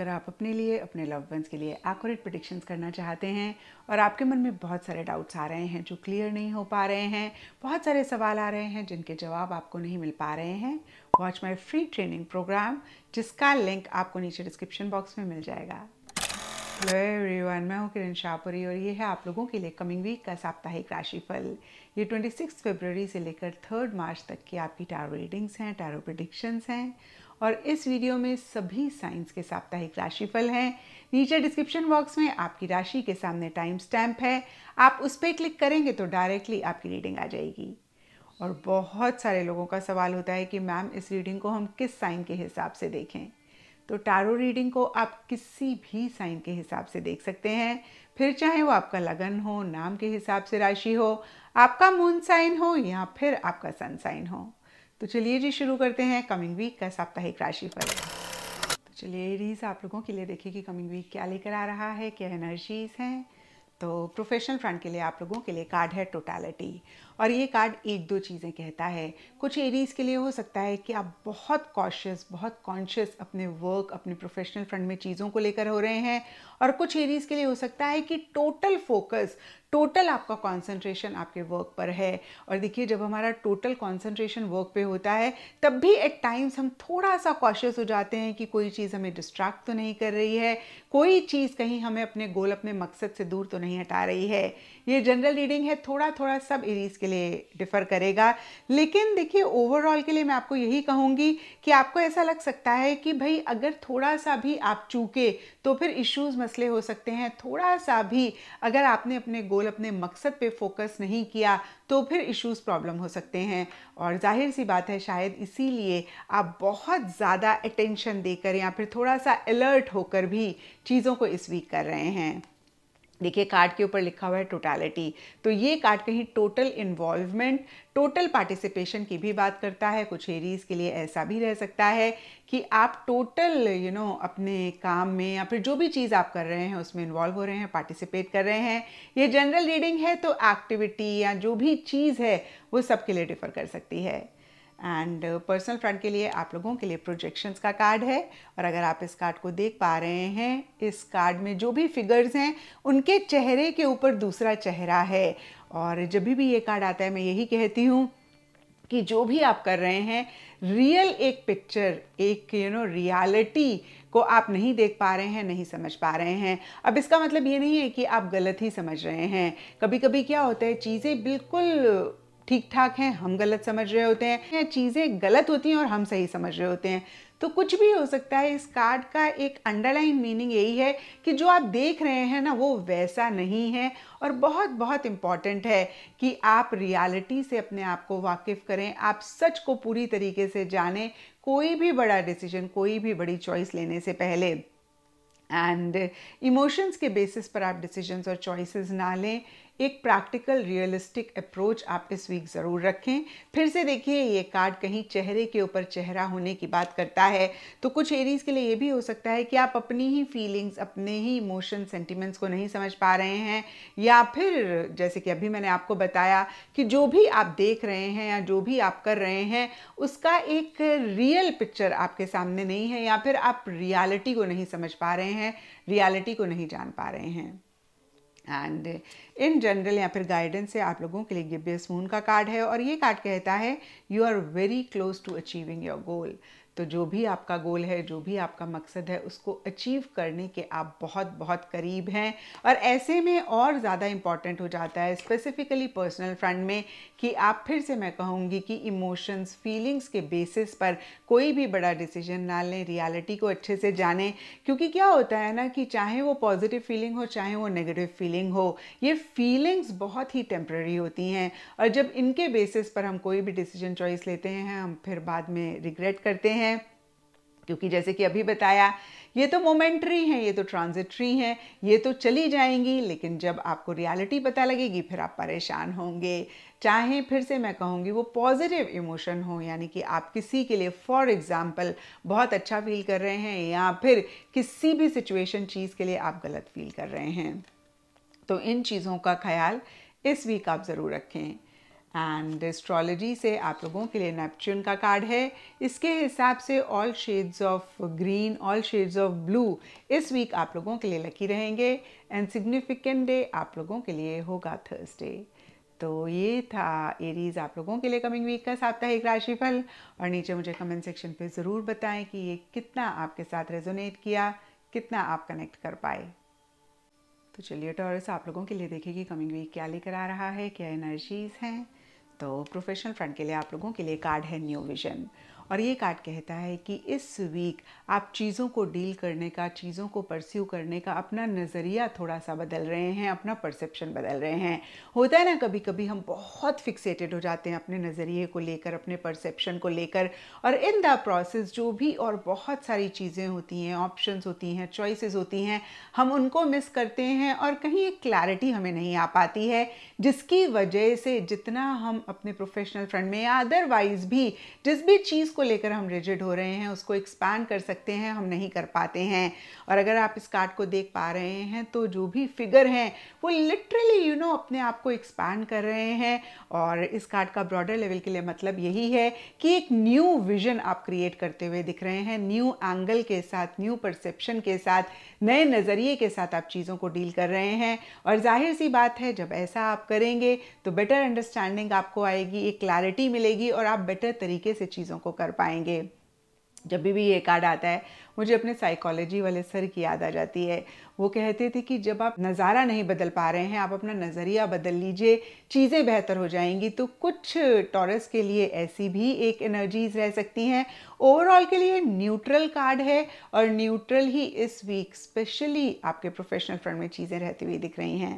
अगर आप अपने लिए अपने लव वंस के लिए एक्यूरेट प्रडिक्शंस करना चाहते हैं और आपके मन में बहुत सारे डाउट्स आ रहे हैं जो क्लियर नहीं हो पा रहे हैं बहुत सारे सवाल आ रहे हैं जिनके जवाब आपको नहीं मिल पा रहे हैं watch my free training program जिसका लिंक आपको नीचे डिस्क्रिप्शन बॉक्स में मिल जाएगा हेलो एवरीवन मैं हूँ किरण शाहपुरी और ये है आप लोगों के लिए कमिंग वीक का साप्ताहिक राशिफल ये 26 फरवरी से लेकर 3 मार्च तक की आपकी टारो रीडिंग्स हैं टारो प्रडिक्शंस हैं और इस वीडियो में सभी साइंस के साप्ताहिक राशिफल हैं नीचे डिस्क्रिप्शन बॉक्स में आपकी राशि के सामने टाइम स्टैम्प है आप उस पर क्लिक करेंगे तो डायरेक्टली आपकी रीडिंग आ जाएगी और बहुत सारे लोगों का सवाल होता है कि मैम इस रीडिंग को हम किस साइन के हिसाब से देखें तो टारो रीडिंग को आप किसी भी साइन के हिसाब से देख सकते हैं फिर चाहे वो आपका लगन हो नाम के हिसाब से राशि हो आपका मून साइन हो या फिर आपका सन साइन हो तो चलिए जी शुरू करते हैं कमिंग वीक का साप्ताहिक राशि फल तो चलिए रीज आप लोगों के लिए देखिए कि कमिंग वीक क्या लेकर आ रहा है क्या एनर्जीज हैं तो प्रोफेशनल फ्रंट के लिए आप लोगों के लिए कार्ड है टोटालिटी और ये कार्ड एक दो चीज़ें कहता है कुछ एरीज़ के लिए हो सकता है कि आप बहुत कॉशियस बहुत कॉन्शियस अपने वर्क अपने प्रोफेशनल फ्रंट में चीज़ों को लेकर हो रहे हैं और कुछ एरीज़ के लिए हो सकता है कि टोटल फोकस टोटल आपका कंसंट्रेशन आपके वर्क पर है और देखिए जब हमारा टोटल कंसंट्रेशन वर्क पे होता है तब भी एट टाइम्स हम थोड़ा सा कॉशियस हो जाते हैं कि कोई चीज़ हमें डिस्ट्रैक्ट तो नहीं कर रही है कोई चीज़ कहीं हमें अपने गोल अपने मकसद से दूर तो नहीं हटा रही है ये जनरल रीडिंग है थोड़ा थोड़ा सब एरीज के लिए डिफ़र करेगा लेकिन देखिए ओवरऑल के लिए मैं आपको यही कहूँगी कि आपको ऐसा लग सकता है कि भाई अगर थोड़ा सा भी आप चूके तो फिर इश्यूज मसले हो सकते हैं थोड़ा सा भी अगर आपने अपने गोल अपने मकसद पे फोकस नहीं किया तो फिर इश्यूज प्रॉब्लम हो सकते हैं और जाहिर सी बात है शायद इसीलिए आप बहुत ज़्यादा अटेंशन देकर या फिर थोड़ा सा अलर्ट होकर भी चीज़ों को इस वीक कर रहे हैं देखिए कार्ड के ऊपर लिखा हुआ है टोटालिटी तो ये कार्ड कहीं टोटल इन्वॉल्वमेंट टोटल पार्टिसिपेशन की भी बात करता है कुछ एरीज के लिए ऐसा भी रह सकता है कि आप टोटल यू नो अपने काम में या फिर जो भी चीज़ आप कर रहे हैं उसमें इन्वॉल्व हो रहे हैं पार्टिसिपेट कर रहे हैं ये जनरल रीडिंग है तो एक्टिविटी या जो भी चीज़ है वो सबके लिए डिफ़र कर सकती है एंड पर्सनल फ्रंट के लिए आप लोगों के लिए प्रोजेक्शंस का कार्ड है और अगर आप इस कार्ड को देख पा रहे हैं इस कार्ड में जो भी फिगर्स हैं उनके चेहरे के ऊपर दूसरा चेहरा है और जब भी ये कार्ड आता है मैं यही कहती हूँ कि जो भी आप कर रहे हैं रियल एक पिक्चर एक यू नो रियलिटी को आप नहीं देख पा रहे हैं नहीं समझ पा रहे हैं अब इसका मतलब ये नहीं है कि आप गलत ही समझ रहे हैं कभी कभी क्या होता है चीज़ें बिल्कुल ठीक ठाक हैं हम गलत समझ रहे होते हैं या चीज़ें गलत होती हैं और हम सही समझ रहे होते हैं तो कुछ भी हो सकता है इस कार्ड का एक अंडरलाइन मीनिंग यही है कि जो आप देख रहे हैं ना वो वैसा नहीं है और बहुत बहुत इम्पॉर्टेंट है कि आप रियलिटी से अपने आप को वाकिफ़ करें आप सच को पूरी तरीके से जानें कोई भी बड़ा डिसीजन कोई भी बड़ी चॉइस लेने से पहले एंड इमोशंस के बेसिस पर आप डिसीजंस और चॉइसेस ना लें एक प्रैक्टिकल रियलिस्टिक अप्रोच आप इस वीक ज़रूर रखें फिर से देखिए ये कार्ड कहीं चेहरे के ऊपर चेहरा होने की बात करता है तो कुछ एरीज के लिए ये भी हो सकता है कि आप अपनी ही फीलिंग्स अपने ही इमोशन सेंटिमेंट्स को नहीं समझ पा रहे हैं या फिर जैसे कि अभी मैंने आपको बताया कि जो भी आप देख रहे हैं या जो भी आप कर रहे हैं उसका एक रियल पिक्चर आपके सामने नहीं है या फिर आप रियालिटी को नहीं समझ पा रहे हैं रियालिटी को नहीं जान पा रहे हैं एंड इन जनरल या फिर गाइडेंस से आप लोगों के लिए गिब्य मून का कार्ड है और ये कार्ड कहता है you are very close to achieving your goal तो जो भी आपका गोल है जो भी आपका मकसद है उसको अचीव करने के आप बहुत बहुत करीब हैं और ऐसे में और ज़्यादा इम्पॉर्टेंट हो जाता है स्पेसिफिकली पर्सनल फ्रंट में कि आप फिर से मैं कहूँगी कि इमोशंस फीलिंग्स के बेसिस पर कोई भी बड़ा डिसीजन ना लें रियलिटी को अच्छे से जानें क्योंकि क्या होता है ना कि चाहे वो पॉजिटिव फीलिंग हो चाहे वो नेगेटिव फीलिंग हो ये फीलिंग्स बहुत ही टेम्प्रेरी होती हैं और जब इनके बेसिस पर हम कोई भी डिसीजन चॉइस लेते हैं हम फिर बाद में रिग्रेट करते हैं क्योंकि जैसे कि अभी बताया ये तो मोमेंट्री हैं ये तो ट्रांजिट्री हैं ये तो चली जाएंगी लेकिन जब आपको रियलिटी पता लगेगी फिर आप परेशान होंगे चाहे फिर से मैं कहूँगी वो पॉजिटिव इमोशन हो यानी कि आप किसी के लिए फॉर एग्ज़ाम्पल बहुत अच्छा फील कर रहे हैं या फिर किसी भी सिचुएशन चीज़ के लिए आप गलत फील कर रहे हैं तो इन चीज़ों का ख्याल इस वीक आप ज़रूर रखें एंड एस्ट्रोलॉजी से आप लोगों के लिए नेपच्यून का कार्ड है इसके हिसाब से all shades of green all shades of blue इस वीक आप लोगों के लिए लकी रहेंगे एंड सिग्निफिकेंट डे आप लोगों के लिए होगा थर्सडे तो ये था एरीज आप लोगों के लिए कमिंग वीक का साप्ताहिक राशिफल और नीचे मुझे कमेंट सेक्शन पे ज़रूर बताएं कि ये कितना आपके साथ रेजोनेट किया कितना आप कनेक्ट कर पाए तो चलिए टॉरस आप लोगों के लिए देखेगी कि कमिंग वीक क्या लेकर आ रहा है क्या एनर्जीज हैं तो प्रोफेशनल फ्रंट के लिए आप लोगों के लिए कार्ड है न्यू विजन और ये कार्ड कहता है कि इस वीक आप चीज़ों को डील करने का चीज़ों को परस्यू करने का अपना नज़रिया थोड़ा सा बदल रहे हैं अपना परसेप्शन बदल रहे हैं होता है ना कभी कभी हम बहुत फिक्सेटेड हो जाते हैं अपने नज़रिए को लेकर अपने परसेप्शन को लेकर और इन द प्रोसेस जो भी और बहुत सारी चीज़ें होती हैं ऑप्शंस होती हैं चॉइसेस होती हैं हम उनको मिस करते हैं और कहीं एक क्लैरिटी हमें नहीं आ पाती है जिसकी वजह से जितना हम अपने प्रोफेशनल फ्रंट में या अदरवाइज भी जिस भी चीज़ को लेकर हम रिजिड हो रहे हैं उसको एक्सपैंड कर सकते हैं हम नहीं कर पाते हैं और अगर आप इस कार्ड को देख पा रहे हैं तो जो भी फिगर हैं वो लिटरली यू नो अपने आप को एक्सपैंड कर रहे हैं और इस कार्ड का ब्रॉडर लेवल के लिए मतलब यही है कि एक न्यू विजन आप क्रिएट करते हुए दिख रहे हैं न्यू एंगल के साथ न्यू परसेप्शन के साथ नए नज़रिए के साथ आप चीज़ों को डील कर रहे हैं और जाहिर सी बात है जब ऐसा आप करेंगे तो बेटर अंडरस्टैंडिंग आपको आएगी एक क्लैरिटी मिलेगी और आप बेटर तरीके से चीज़ों को कर कर पाएंगे जब भी ये कार्ड आता है मुझे अपने साइकोलॉजी वाले सर की याद आ जाती है वो कहते थे कि जब आप नज़ारा नहीं बदल पा रहे हैं आप अपना नज़रिया बदल लीजिए चीज़ें बेहतर हो जाएंगी तो कुछ टॉरस के लिए ऐसी भी एक एनर्जीज रह सकती हैं ओवरऑल के लिए न्यूट्रल कार्ड है और न्यूट्रल ही इस वीक स्पेशली आपके प्रोफेशनल फ्रंट में चीज़ें रहती हुई दिख रही हैं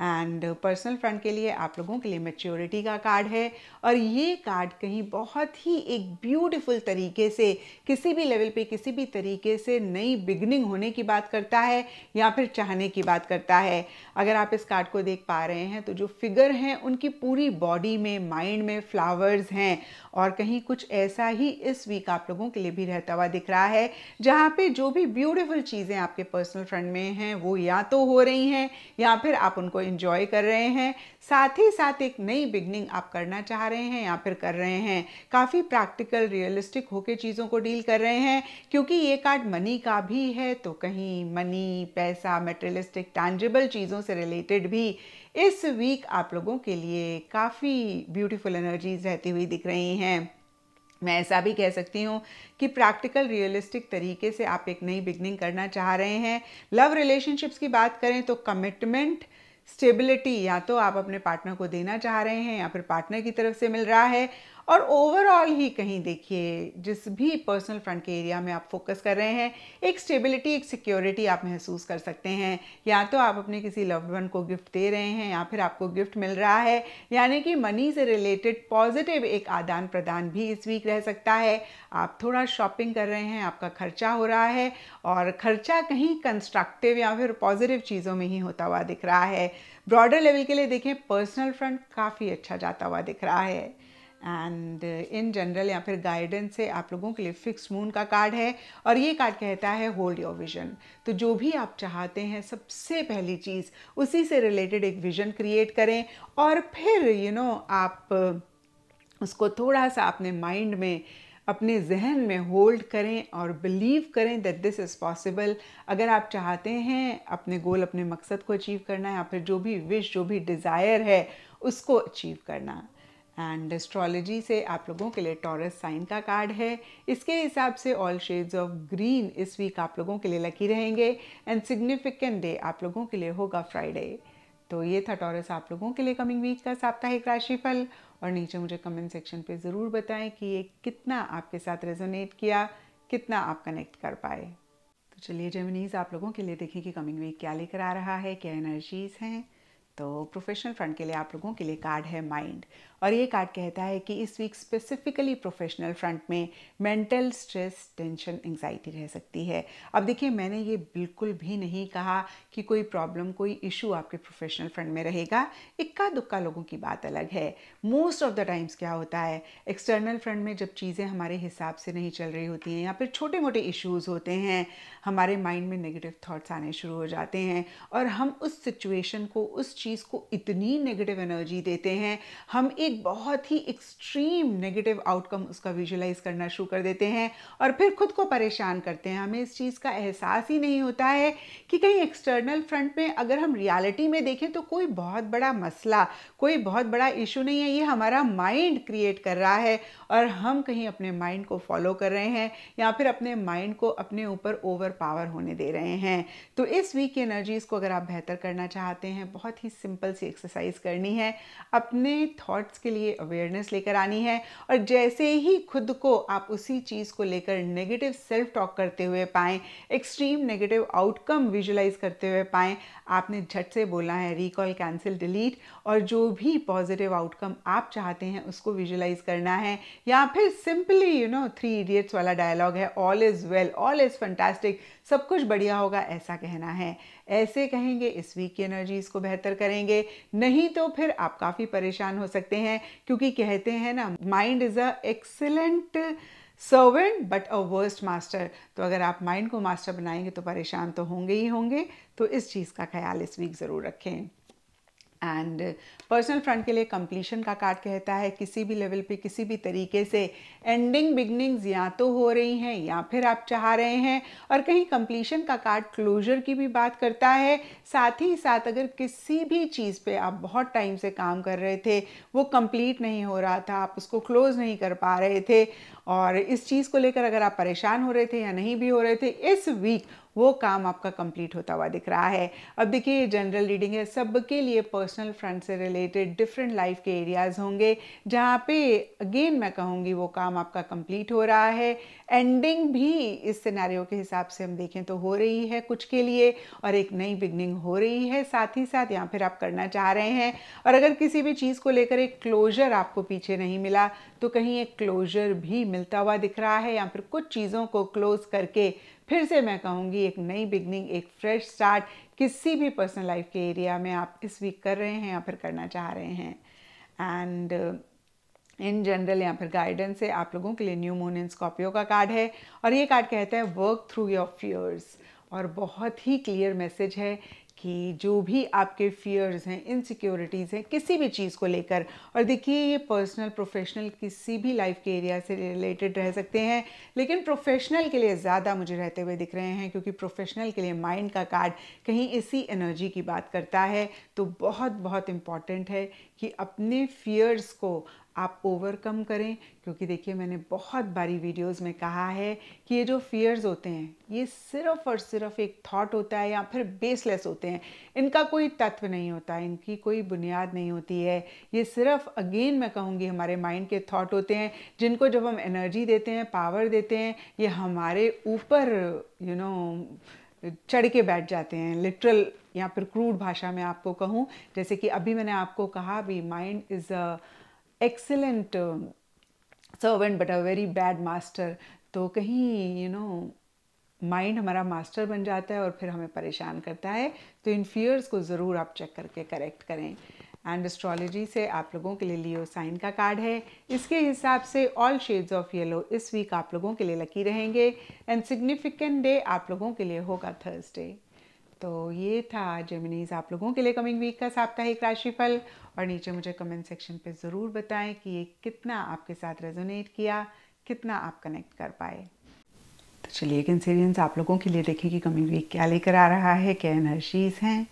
एंड पर्सनल फ्रंट के लिए आप लोगों के लिए मेच्योरिटी का कार्ड है और ये कार्ड कहीं बहुत ही एक ब्यूटीफुल तरीके से किसी भी लेवल पे किसी भी तरीके से नई बिगनिंग होने की बात करता है या फिर चाहने की बात करता है अगर आप इस कार्ड को देख पा रहे हैं तो जो फिगर हैं उनकी पूरी बॉडी में माइंड में फ्लावर्स हैं और कहीं कुछ ऐसा ही इस वीक आप लोगों के लिए भी रहता हुआ दिख रहा है जहाँ पे जो भी ब्यूटीफुल चीज़ें आपके पर्सनल फ्रेंड में हैं वो या तो हो रही हैं या फिर आप उनको इन्जॉय कर रहे हैं साथ ही साथ एक नई बिगनिंग आप करना चाह रहे हैं या फिर कर रहे हैं काफ़ी प्रैक्टिकल रियलिस्टिक होकर चीज़ों को डील कर रहे हैं क्योंकि ये कार्ड मनी का भी है तो कहीं मनी पैसा मटेरियलिस्टिक टैंजेबल चीज़ों से रिलेटेड भी इस वीक आप लोगों के लिए काफ़ी ब्यूटीफुल एनर्जीज रहती हुई दिख रही हैं मैं ऐसा भी कह सकती हूँ कि प्रैक्टिकल रियलिस्टिक तरीके से आप एक नई बिगनिंग करना चाह रहे हैं लव रिलेशनशिप्स की बात करें तो कमिटमेंट स्टेबिलिटी या तो आप अपने पार्टनर को देना चाह रहे हैं या फिर पार्टनर की तरफ से मिल रहा है और ओवरऑल ही कहीं देखिए जिस भी पर्सनल फ्रंट के एरिया में आप फोकस कर रहे हैं एक स्टेबिलिटी एक सिक्योरिटी आप महसूस कर सकते हैं या तो आप अपने किसी लव्ड वन को गिफ्ट दे रहे हैं या फिर आपको गिफ्ट मिल रहा है यानी कि मनी से रिलेटेड पॉजिटिव एक आदान प्रदान भी इस वीक रह सकता है आप थोड़ा शॉपिंग कर रहे हैं आपका खर्चा हो रहा है और खर्चा कहीं कंस्ट्रक्टिव या फिर पॉजिटिव चीज़ों में ही होता हुआ दिख रहा है ब्रॉडर लेवल के लिए देखें पर्सनल फ्रंट काफ़ी अच्छा जाता हुआ दिख रहा है एंड इन जनरल या फिर गाइडेंस से आप लोगों के लिए फिक्स मून का कार्ड है और ये कार्ड कहता है होल्ड योर विजन तो जो भी आप चाहते हैं सबसे पहली चीज़ उसी से रिलेटेड एक विजन क्रिएट करें और फिर यू you नो know, आप uh, उसको थोड़ा सा अपने माइंड में अपने जहन में होल्ड करें और बिलीव करें दैट दिस इज़ पॉसिबल अगर आप चाहते हैं अपने गोल अपने मकसद को अचीव करना या फिर जो भी विश जो भी डिज़ायर है उसको अचीव करना एंड एस्ट्रोलॉजी से आप लोगों के लिए टॉरस साइन का कार्ड है इसके हिसाब से ऑल शेड्स ऑफ ग्रीन इस वीक आप लोगों के लिए लकी रहेंगे एंड सिग्निफिकेंट डे आप लोगों के लिए होगा फ्राइडे तो ये था टॉरस आप लोगों के लिए कमिंग वीक का साप्ताहिक राशिफल और नीचे मुझे कमेंट सेक्शन पे ज़रूर बताएं कि ये कितना आपके साथ रेजोनेट किया कितना आप कनेक्ट कर पाए तो चलिए जेमिनीज आप लोगों के लिए देखें कि कमिंग वीक क्या लेकर आ रहा है क्या एनर्जीज़ हैं तो प्रोफेशनल फ्रंट के लिए आप लोगों के लिए कार्ड है माइंड और ये कार्ड कहता है कि इस वीक स्पेसिफिकली प्रोफेशनल फ्रंट में मेंटल स्ट्रेस टेंशन एंग्जाइटी रह सकती है अब देखिए मैंने ये बिल्कुल भी नहीं कहा कि कोई प्रॉब्लम कोई इशू आपके प्रोफेशनल फ्रंट में रहेगा इक्का दुक्का लोगों की बात अलग है मोस्ट ऑफ द टाइम्स क्या होता है एक्सटर्नल फ्रंट में जब चीज़ें हमारे हिसाब से नहीं चल रही होती हैं या फिर छोटे मोटे इशूज़ होते हैं हमारे माइंड में नेगेटिव थाट्स आने शुरू हो जाते हैं और हम उस सिचुएशन को उस चीज़ को इतनी नेगेटिव एनर्जी देते हैं हम एक एक बहुत ही एक्सट्रीम नेगेटिव आउटकम उसका विजुलाइज करना शुरू कर देते हैं और फिर खुद को परेशान करते हैं हमें इस चीज़ का एहसास ही नहीं होता है कि कहीं एक्सटर्नल फ्रंट में अगर हम रियलिटी में देखें तो कोई बहुत बड़ा मसला कोई बहुत बड़ा इशू नहीं है ये हमारा माइंड क्रिएट कर रहा है और हम कहीं अपने माइंड को फॉलो कर रहे हैं या फिर अपने माइंड को अपने ऊपर ओवर पावर होने दे रहे हैं तो इस वीक की एनर्जीज़ को अगर आप बेहतर करना चाहते हैं बहुत ही सिंपल सी एक्सरसाइज करनी है अपने थाट्स के लिए अवेयरनेस लेकर आनी है और जैसे ही खुद को आप उसी चीज़ को लेकर नेगेटिव सेल्फ टॉक करते हुए पाएँ एक्सट्रीम नेगेटिव आउटकम विजुलाइज करते हुए पाएँ आपने झट से बोला है रिकॉल कैंसिल डिलीट और जो भी पॉजिटिव आउटकम आप चाहते हैं उसको विजुलाइज करना है या फिर simply you know three idiots वाला डायलॉग है all is well all is fantastic सब कुछ बढ़िया होगा ऐसा कहना है ऐसे कहेंगे इस वीक की एनर्जीज को बेहतर करेंगे नहीं तो फिर आप काफ़ी परेशान हो सकते हैं क्योंकि कहते हैं ना mind is a excellent servant but a worst master तो अगर आप माइंड को मास्टर बनाएंगे तो परेशान तो होंगे ही होंगे तो इस चीज़ का ख्याल इस वीक ज़रूर रखें एंड पर्सनल फ्रंट के लिए कंप्लीशन का कार्ड कहता है किसी भी लेवल पे किसी भी तरीके से एंडिंग बिगनिंग्स या तो हो रही हैं या फिर आप चाह रहे हैं और कहीं कंप्लीशन का कार्ड क्लोजर की भी बात करता है साथ ही साथ अगर किसी भी चीज़ पे आप बहुत टाइम से काम कर रहे थे वो कंप्लीट नहीं हो रहा था आप उसको क्लोज नहीं कर पा रहे थे और इस चीज़ को लेकर अगर आप परेशान हो रहे थे या नहीं भी हो रहे थे इस वीक वो काम आपका कंप्लीट होता हुआ दिख रहा है अब देखिए ये जनरल रीडिंग है सबके लिए पर्सनल फ्रंट से रिलेटेड डिफरेंट लाइफ के एरियाज़ होंगे जहाँ पे अगेन मैं कहूँगी वो काम आपका कंप्लीट हो रहा है एंडिंग भी इस सिनेरियो के हिसाब से हम देखें तो हो रही है कुछ के लिए और एक नई बिगनिंग हो रही है साथ ही साथ यहाँ फिर आप करना चाह रहे हैं और अगर किसी भी चीज़ को लेकर एक क्लोजर आपको पीछे नहीं मिला तो कहीं एक क्लोजर भी मिलता हुआ दिख रहा है या फिर कुछ चीज़ों को क्लोज करके फिर से मैं कहूँगी एक नई बिगनिंग एक फ्रेश स्टार्ट किसी भी पर्सनल लाइफ के एरिया में आप इस वीक कर रहे हैं या फिर करना चाह रहे हैं एंड इन जनरल या फिर गाइडेंस से आप लोगों के लिए न्यू मून इन स्कॉर्पियो का कार्ड है और ये कार्ड कहता है वर्क थ्रू योर फियर्स और बहुत ही क्लियर मैसेज है कि जो भी आपके फियर्स हैं इनसिक्योरिटीज़ हैं किसी भी चीज़ को लेकर और देखिए ये पर्सनल प्रोफेशनल किसी भी लाइफ के एरिया से रिलेटेड रह सकते हैं लेकिन प्रोफेशनल के लिए ज़्यादा मुझे रहते हुए दिख रहे हैं क्योंकि प्रोफेशनल के लिए माइंड का कार्ड कहीं इसी एनर्जी की बात करता है तो बहुत बहुत इम्पॉर्टेंट है कि अपने फियर्स को आप ओवरकम करें क्योंकि देखिए मैंने बहुत बारी वीडियोस में कहा है कि ये जो फियर्स होते हैं ये सिर्फ और सिर्फ एक थॉट होता है या फिर बेसलेस होते हैं इनका कोई तत्व नहीं होता इनकी कोई बुनियाद नहीं होती है ये सिर्फ अगेन मैं कहूँगी हमारे माइंड के थॉट होते हैं जिनको जब हम एनर्जी देते हैं पावर देते हैं ये हमारे ऊपर यू you नो know, चढ़ के बैठ जाते हैं लिटरल या फिर क्रूड भाषा में आपको कहूँ जैसे कि अभी मैंने आपको कहा भी mind is a excellent servant but a very bad master तो कहीं यू नो माइंड हमारा मास्टर बन जाता है और फिर हमें परेशान करता है तो इन फियर्स को ज़रूर आप चेक करके करेक्ट करें एंड एस्ट्रोलॉजी से आप लोगों के लिए लियो साइन का कार्ड है इसके हिसाब से ऑल शेड्स ऑफ येलो इस वीक आप लोगों के लिए लकी रहेंगे एंड सिग्निफिकेंट डे आप लोगों के लिए होगा थर्सडे तो ये था जेमिनीज आप लोगों के लिए कमिंग वीक का साप्ताहिक राशिफल और नीचे मुझे कमेंट सेक्शन पे ज़रूर बताएं कि ये कितना आपके साथ रेजोनेट किया कितना आप कनेक्ट कर पाए तो चलिए कैंसेरियंस आप लोगों के लिए देखें कि कमिंग वीक क्या लेकर आ रहा है क्या एनर्जीज हैं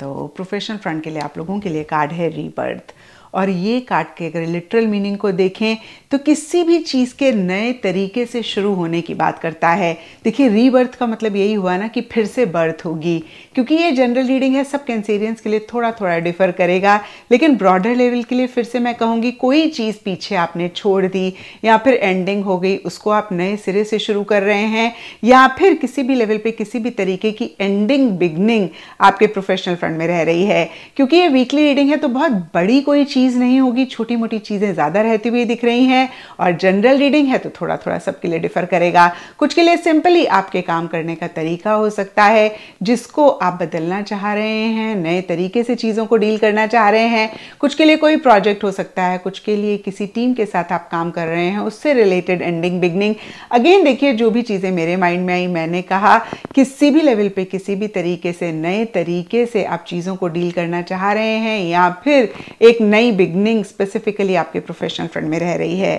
तो प्रोफेशनल फ्रंट के लिए आप लोगों के लिए कार्ड है रीबर्थ और ये काट के अगर लिटरल मीनिंग को देखें तो किसी भी चीज़ के नए तरीके से शुरू होने की बात करता है देखिए रीबर्थ का मतलब यही हुआ ना कि फिर से बर्थ होगी क्योंकि ये जनरल रीडिंग है सब कैंसेरियंस के लिए थोड़ा थोड़ा डिफर करेगा लेकिन ब्रॉडर लेवल के लिए फिर से मैं कहूँगी कोई चीज़ पीछे आपने छोड़ दी या फिर एंडिंग हो गई उसको आप नए सिरे से शुरू कर रहे हैं या फिर किसी भी लेवल पर किसी भी तरीके की एंडिंग बिगनिंग आपके प्रोफेशनल फ्रंट में रह रही है क्योंकि ये वीकली रीडिंग है तो बहुत बड़ी कोई चीज़ चीज़ नहीं होगी छोटी मोटी चीज़ें ज़्यादा रहती हुई दिख रही हैं और जनरल रीडिंग है तो थोड़ा थोड़ा सबके लिए डिफर करेगा कुछ के लिए सिंपली आपके काम करने का तरीका हो सकता है जिसको आप बदलना चाह रहे हैं नए तरीके से चीज़ों को डील करना चाह रहे हैं कुछ के लिए कोई प्रोजेक्ट हो सकता है कुछ के लिए किसी टीम के साथ आप काम कर रहे हैं उससे रिलेटेड एंडिंग बिगनिंग अगेन देखिए जो भी चीज़ें मेरे माइंड में आई मैंने कहा किसी भी लेवल पे किसी भी तरीके से नए तरीके से आप चीज़ों को डील करना चाह रहे हैं या फिर एक नई बिगनिंग स्पेसिफिकली आपके प्रोफेशनल फ्रेंड में रह रही है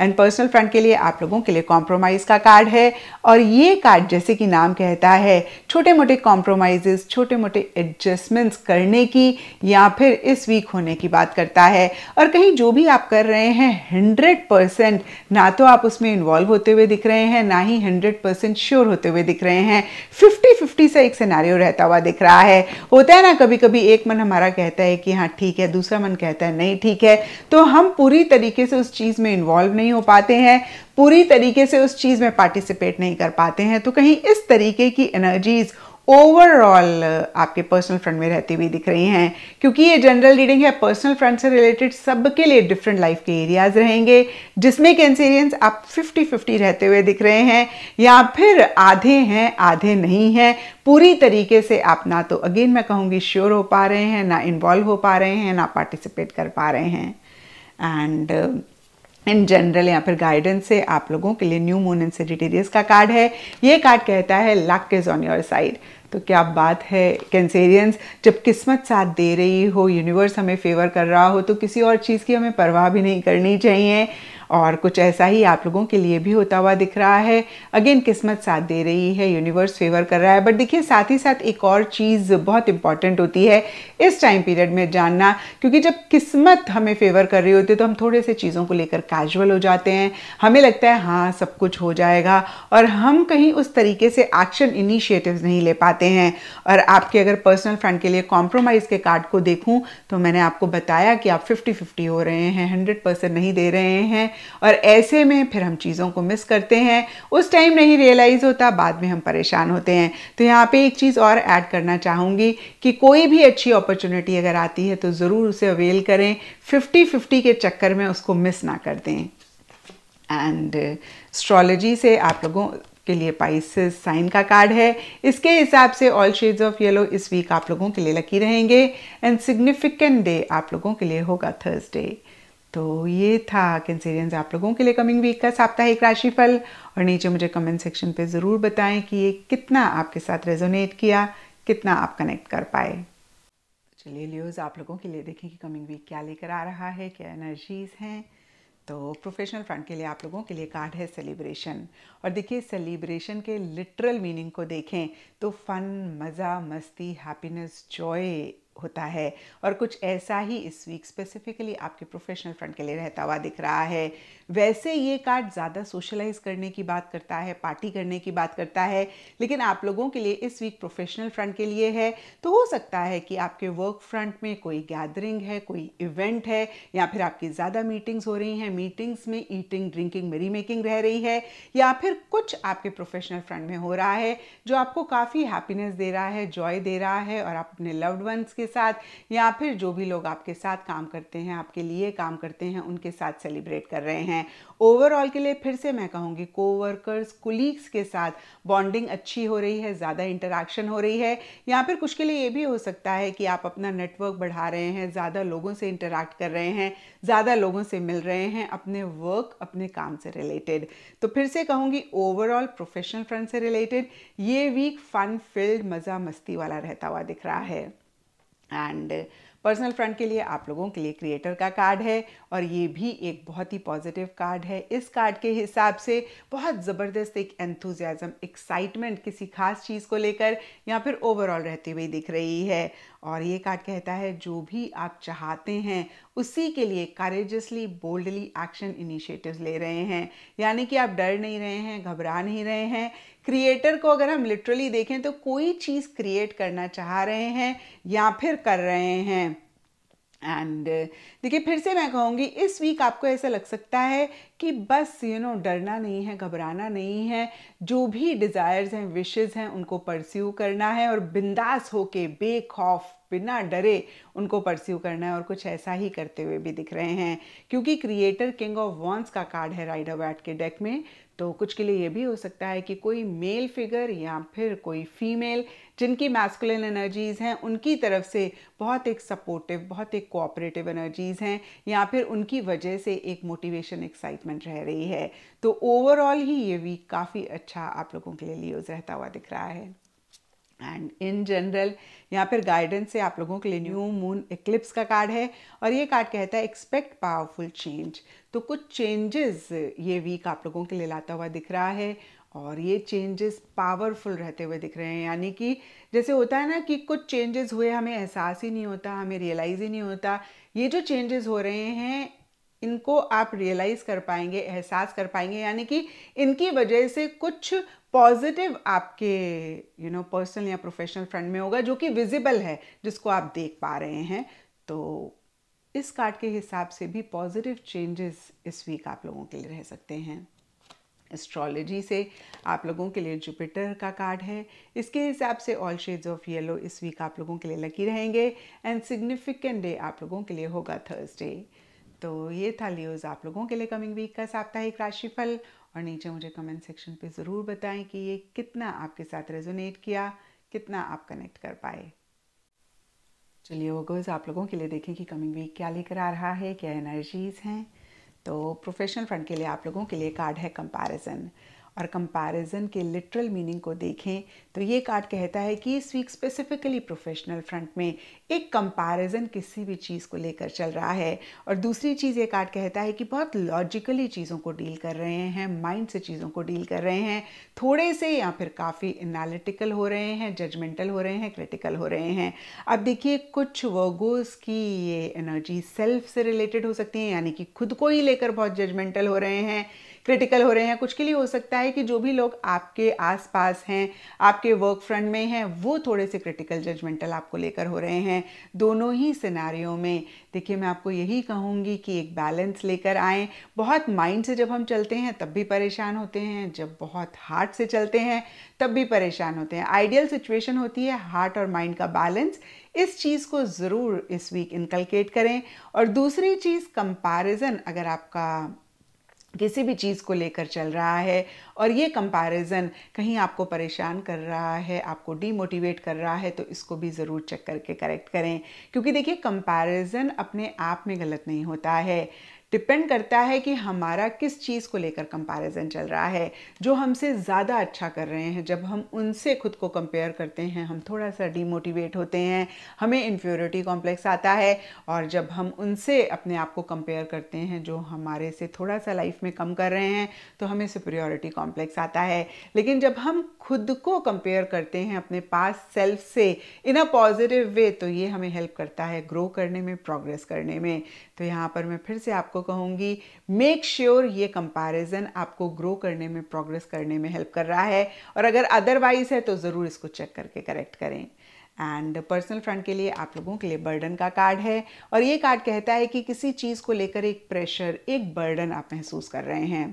एंड पर्सनल फ्रंट के लिए आप लोगों के लिए कॉम्प्रोमाइज़ का कार्ड है और ये कार्ड जैसे कि नाम कहता है छोटे मोटे कॉम्प्रोमाइज़ छोटे मोटे एडजस्टमेंट्स करने की या फिर इस वीक होने की बात करता है और कहीं जो भी आप कर रहे हैं हंड्रेड परसेंट ना तो आप उसमें इन्वॉल्व होते हुए दिख रहे हैं ना ही हंड्रेड परसेंट श्योर होते हुए दिख रहे हैं फिफ्टी फिफ्टी से एक सिनारियो रहता हुआ दिख रहा है होता है ना कभी कभी एक मन हमारा कहता है कि हाँ ठीक है दूसरा मन कहता है नहीं ठीक है तो हम पूरी तरीके से उस चीज़ में इन्वॉल्व नहीं नहीं हो पाते हैं पूरी तरीके से उस चीज़ में पार्टिसिपेट नहीं कर पाते हैं तो कहीं इस तरीके की एनर्जीज़ ओवरऑल आपके पर्सनल फ्रंट में रहती हुई दिख रही हैं क्योंकि ये जनरल रीडिंग है पर्सनल फ्रंट से रिलेटेड सबके लिए डिफरेंट लाइफ के एरियाज रहेंगे जिसमें कैंसेरियंस आप 50-50 रहते हुए दिख रहे हैं या फिर आधे हैं आधे नहीं हैं पूरी तरीके से आप ना तो अगेन मैं कहूँगी श्योर हो पा रहे हैं ना इन्वॉल्व हो पा रहे हैं ना पार्टिसिपेट कर पा रहे हैं एंड इन जनरल या फिर गाइडेंस से आप लोगों के लिए न्यू मून इन सेजिटेरियस का कार्ड है ये कार्ड कहता है luck is on your side तो क्या बात है कैंसेरियंस जब किस्मत साथ दे रही हो यूनिवर्स हमें फेवर कर रहा हो तो किसी और चीज़ की हमें परवाह भी नहीं करनी चाहिए और कुछ ऐसा ही आप लोगों के लिए भी होता हुआ दिख रहा है अगेन किस्मत साथ दे रही है यूनिवर्स फेवर कर रहा है बट देखिए साथ ही साथ एक और चीज़ बहुत इंपॉर्टेंट होती है इस टाइम पीरियड में जानना क्योंकि जब किस्मत हमें फेवर कर रही होती है तो हम थोड़े से चीज़ों को लेकर कैजुअल हो जाते हैं हमें लगता है हाँ सब कुछ हो जाएगा और हम कहीं उस तरीके से एक्शन इनिशिएटिव नहीं ले पाते हैं और आपके अगर पर्सनल फ्रेंड के लिए कॉम्प्रोमाइज़ के कार्ड को देखूं तो मैंने आपको बताया कि आप 50-50 हो रहे हैं 100 परसेंट नहीं दे रहे हैं और ऐसे में फिर हम चीज़ों को मिस करते हैं उस टाइम नहीं रियलाइज़ होता बाद में हम परेशान होते हैं तो यहाँ पे एक चीज़ और ऐड करना चाहूँगी कि कोई भी अच्छी अपॉर्चुनिटी अगर आती है तो ज़रूर उसे अवेल करें फिफ्टी फिफ्टी के चक्कर में उसको मिस ना कर दें एंड स्ट्रॉलोजी से आप लोगों के लिए पाइस साइन का कार्ड है इसके हिसाब से ऑल शेड्स ऑफ येलो इस वीक आप लोगों के लिए लकी रहेंगे एंड सिग्निफिकेंट डे आप लोगों के लिए होगा थर्सडे तो ये था कैंसेरियंस आप लोगों के लिए कमिंग वीक का साप्ताहिक राशिफल और नीचे मुझे कमेंट सेक्शन पे ज़रूर बताएं कि ये कितना आपके साथ रेजोनेट किया कितना आप कनेक्ट कर पाए चलिए लियोज आप लोगों के लिए देखें कि कमिंग वीक क्या लेकर आ रहा है क्या एनर्जीज हैं तो प्रोफेशनल फ्रंट के लिए आप लोगों के लिए कार्ड है सेलिब्रेशन और देखिए सेलिब्रेशन के लिटरल मीनिंग को देखें तो फन मज़ा मस्ती हैप्पीनेस जॉय होता है और कुछ ऐसा ही इस वीक स्पेसिफिकली आपके प्रोफेशनल फ्रंट के लिए रहता हुआ दिख रहा है वैसे ये कार्ड ज़्यादा सोशलाइज करने की बात करता है पार्टी करने की बात करता है लेकिन आप लोगों के लिए इस वीक प्रोफेशनल फ्रंट के लिए है तो हो सकता है कि आपके वर्क फ्रंट में कोई गैदरिंग है कोई इवेंट है या फिर आपकी ज़्यादा मीटिंग्स हो रही हैं मीटिंग्स में ईटिंग ड्रिंकिंग मेरी मेकिंग रह रही है या फिर कुछ आपके प्रोफेशनल फ्रंट में हो रहा है जो आपको काफ़ी हैप्पीनेस दे रहा है जॉय दे रहा है और आप अपने लव्ड वंस के साथ या फिर जो भी लोग आपके साथ काम करते हैं आपके लिए काम करते हैं उनके साथ सेलिब्रेट कर रहे हैं हैं ओवरऑल के लिए फिर से मैं कहूँगी कोवर्कर्स कुलीग्स के साथ बॉन्डिंग अच्छी हो रही है ज़्यादा इंटरेक्शन हो रही है या फिर कुछ के लिए ये भी हो सकता है कि आप अपना नेटवर्क बढ़ा रहे हैं ज़्यादा लोगों से इंटरेक्ट कर रहे हैं ज़्यादा लोगों से मिल रहे हैं अपने वर्क अपने काम से रिलेटेड तो फिर से कहूँगी ओवरऑल प्रोफेशनल फ्रंट से रिलेटेड ये वीक फन फील्ड मज़ा मस्ती वाला रहता हुआ दिख रहा है एंड uh, पर्सनल फ्रंट के लिए आप लोगों के लिए क्रिएटर का कार्ड है और ये भी एक बहुत ही पॉजिटिव कार्ड है इस कार्ड के हिसाब से बहुत ज़बरदस्त एक एंथुजियाज़म एक्साइटमेंट किसी खास चीज़ को लेकर या फिर ओवरऑल रहती हुई दिख रही है और ये कार्ड कहता है जो भी आप चाहते हैं उसी के लिए करेजसली बोल्डली एक्शन इनिशिएटिव ले रहे हैं यानी कि आप डर नहीं रहे हैं घबरा नहीं रहे हैं क्रिएटर को अगर हम लिटरली देखें तो कोई चीज़ क्रिएट करना चाह रहे हैं या फिर कर रहे हैं एंड देखिए फिर से मैं कहूँगी इस वीक आपको ऐसा लग सकता है कि बस यू you नो know, डरना नहीं है घबराना नहीं है जो भी डिज़ायर्स हैं विशेज़ हैं उनको परस्यू करना है और बिंदास होके बेखौफ बिना डरे उनको परस्यू करना है और कुछ ऐसा ही करते हुए भी दिख रहे हैं क्योंकि क्रिएटर किंग ऑफ वॉन्स का कार्ड है राइडर बैट के डेक में तो कुछ के लिए ये भी हो सकता है कि कोई मेल फिगर या फिर कोई फीमेल जिनकी मैस्कुलिन एनर्जीज़ हैं उनकी तरफ से बहुत एक सपोर्टिव बहुत एक कोऑपरेटिव एनर्जीज़ हैं या फिर उनकी वजह से एक मोटिवेशन एक्साइटमेंट रह रही है तो ओवरऑल ही ये वीक काफ़ी अच्छा आप लोगों के लिए लियोज रहता हुआ दिख रहा है एंड इन जनरल यहाँ पर गाइडेंस से आप लोगों के लिए न्यू मून इक्लिप्स का कार्ड है और ये कार्ड कहता है एक्सपेक्ट पावरफुल चेंज तो कुछ चेंजेस ये वीक आप लोगों के लिए लाता हुआ दिख रहा है और ये चेंजेस पावरफुल रहते हुए दिख रहे हैं यानी कि जैसे होता है ना कि कुछ चेंजेस हुए हमें एहसास ही नहीं होता हमें रियलाइज़ ही नहीं होता ये जो चेंजेस हो रहे हैं इनको आप रियलाइज़ कर पाएंगे एहसास कर पाएंगे यानी कि इनकी वजह से कुछ पॉजिटिव आपके यू नो पर्सनल या प्रोफेशनल फ्रंट में होगा जो कि विजिबल है जिसको आप देख पा रहे हैं तो इस कार्ड के हिसाब से भी पॉजिटिव चेंजेस इस वीक आप लोगों के लिए रह सकते हैं एस्ट्रोलॉजी से आप लोगों के लिए जुपिटर का कार्ड है इसके हिसाब से ऑल शेड्स ऑफ येलो इस वीक आप लोगों के लिए लकी रहेंगे एंड सिग्निफिकेंट डे आप लोगों के लिए होगा थर्सडे तो ये था लियोज आप लोगों के लिए कमिंग वीक का साप्ताहिक राशिफल और नीचे मुझे कमेंट सेक्शन पे ज़रूर बताएं कि ये कितना आपके साथ रेजोनेट किया कितना आप कनेक्ट कर पाए चलिए वो गर्ज आप लोगों के लिए देखें कि कमिंग वीक क्या लेकर आ रहा है क्या एनर्जीज़ हैं तो प्रोफेशनल फ्रंट के लिए आप लोगों के लिए कार्ड है कंपैरिजन और कंपैरिजन के लिटरल मीनिंग को देखें तो ये कार्ड कहता है कि इस वीक स्पेसिफिकली प्रोफेशनल फ्रंट में एक कंपैरिजन किसी भी चीज़ को लेकर चल रहा है और दूसरी चीज़ ये कार्ड कहता है कि बहुत लॉजिकली चीज़ों को डील कर रहे हैं माइंड से चीज़ों को डील कर रहे हैं थोड़े से या फिर काफ़ी एनालिटिकल हो रहे हैं जजमेंटल हो रहे हैं क्रिटिकल हो रहे हैं अब देखिए कुछ वर्गोज की ये एनर्जी सेल्फ से रिलेटेड हो सकती है यानी कि खुद को ही लेकर बहुत जजमेंटल हो रहे हैं क्रिटिकल हो रहे हैं कुछ के लिए हो सकता है कि जो भी लोग आपके आसपास हैं आपके वर्क फ्रंट में हैं वो थोड़े से क्रिटिकल जजमेंटल आपको लेकर हो रहे हैं दोनों ही सिनारियों में देखिए मैं आपको यही कहूँगी कि एक बैलेंस लेकर आएँ बहुत माइंड से जब हम चलते हैं तब भी परेशान होते हैं जब बहुत हार्ट से चलते हैं तब भी परेशान होते हैं आइडियल सिचुएशन होती है हार्ट और माइंड का बैलेंस इस चीज़ को ज़रूर इस वीक इनकलकेट करें और दूसरी चीज़ कंपैरिजन अगर आपका किसी भी चीज़ को लेकर चल रहा है और ये कंपैरिजन कहीं आपको परेशान कर रहा है आपको डीमोटिवेट कर रहा है तो इसको भी ज़रूर चेक करके करेक्ट करें क्योंकि देखिए कंपैरिजन अपने आप में गलत नहीं होता है डिपेंड करता है कि हमारा किस चीज़ को लेकर कंपैरिजन चल रहा है जो हमसे ज़्यादा अच्छा कर रहे हैं जब हम उनसे खुद को कंपेयर करते हैं हम थोड़ा सा डीमोटिवेट होते हैं हमें इन्फ्योरिटी कॉम्प्लेक्स आता है और जब हम उनसे अपने आप को कंपेयर करते हैं जो हमारे से थोड़ा सा लाइफ में कम कर रहे हैं तो हमें सुपरियोरिटी कॉम्प्लेक्स आता है लेकिन जब हम खुद को कंपेयर करते हैं अपने पास सेल्फ से इन अ पॉजिटिव वे तो ये हमें हेल्प करता है ग्रो करने में प्रोग्रेस करने में तो यहाँ पर मैं फिर से आपको कहूँगी मेक श्योर ये कंपैरिजन आपको ग्रो करने में प्रोग्रेस करने में हेल्प कर रहा है और अगर अदरवाइज है तो ज़रूर इसको चेक करके करेक्ट करें एंड पर्सनल फ्रंट के लिए आप लोगों के लिए बर्डन का कार्ड है और ये कार्ड कहता है कि किसी चीज़ को लेकर एक प्रेशर एक बर्डन आप महसूस कर रहे हैं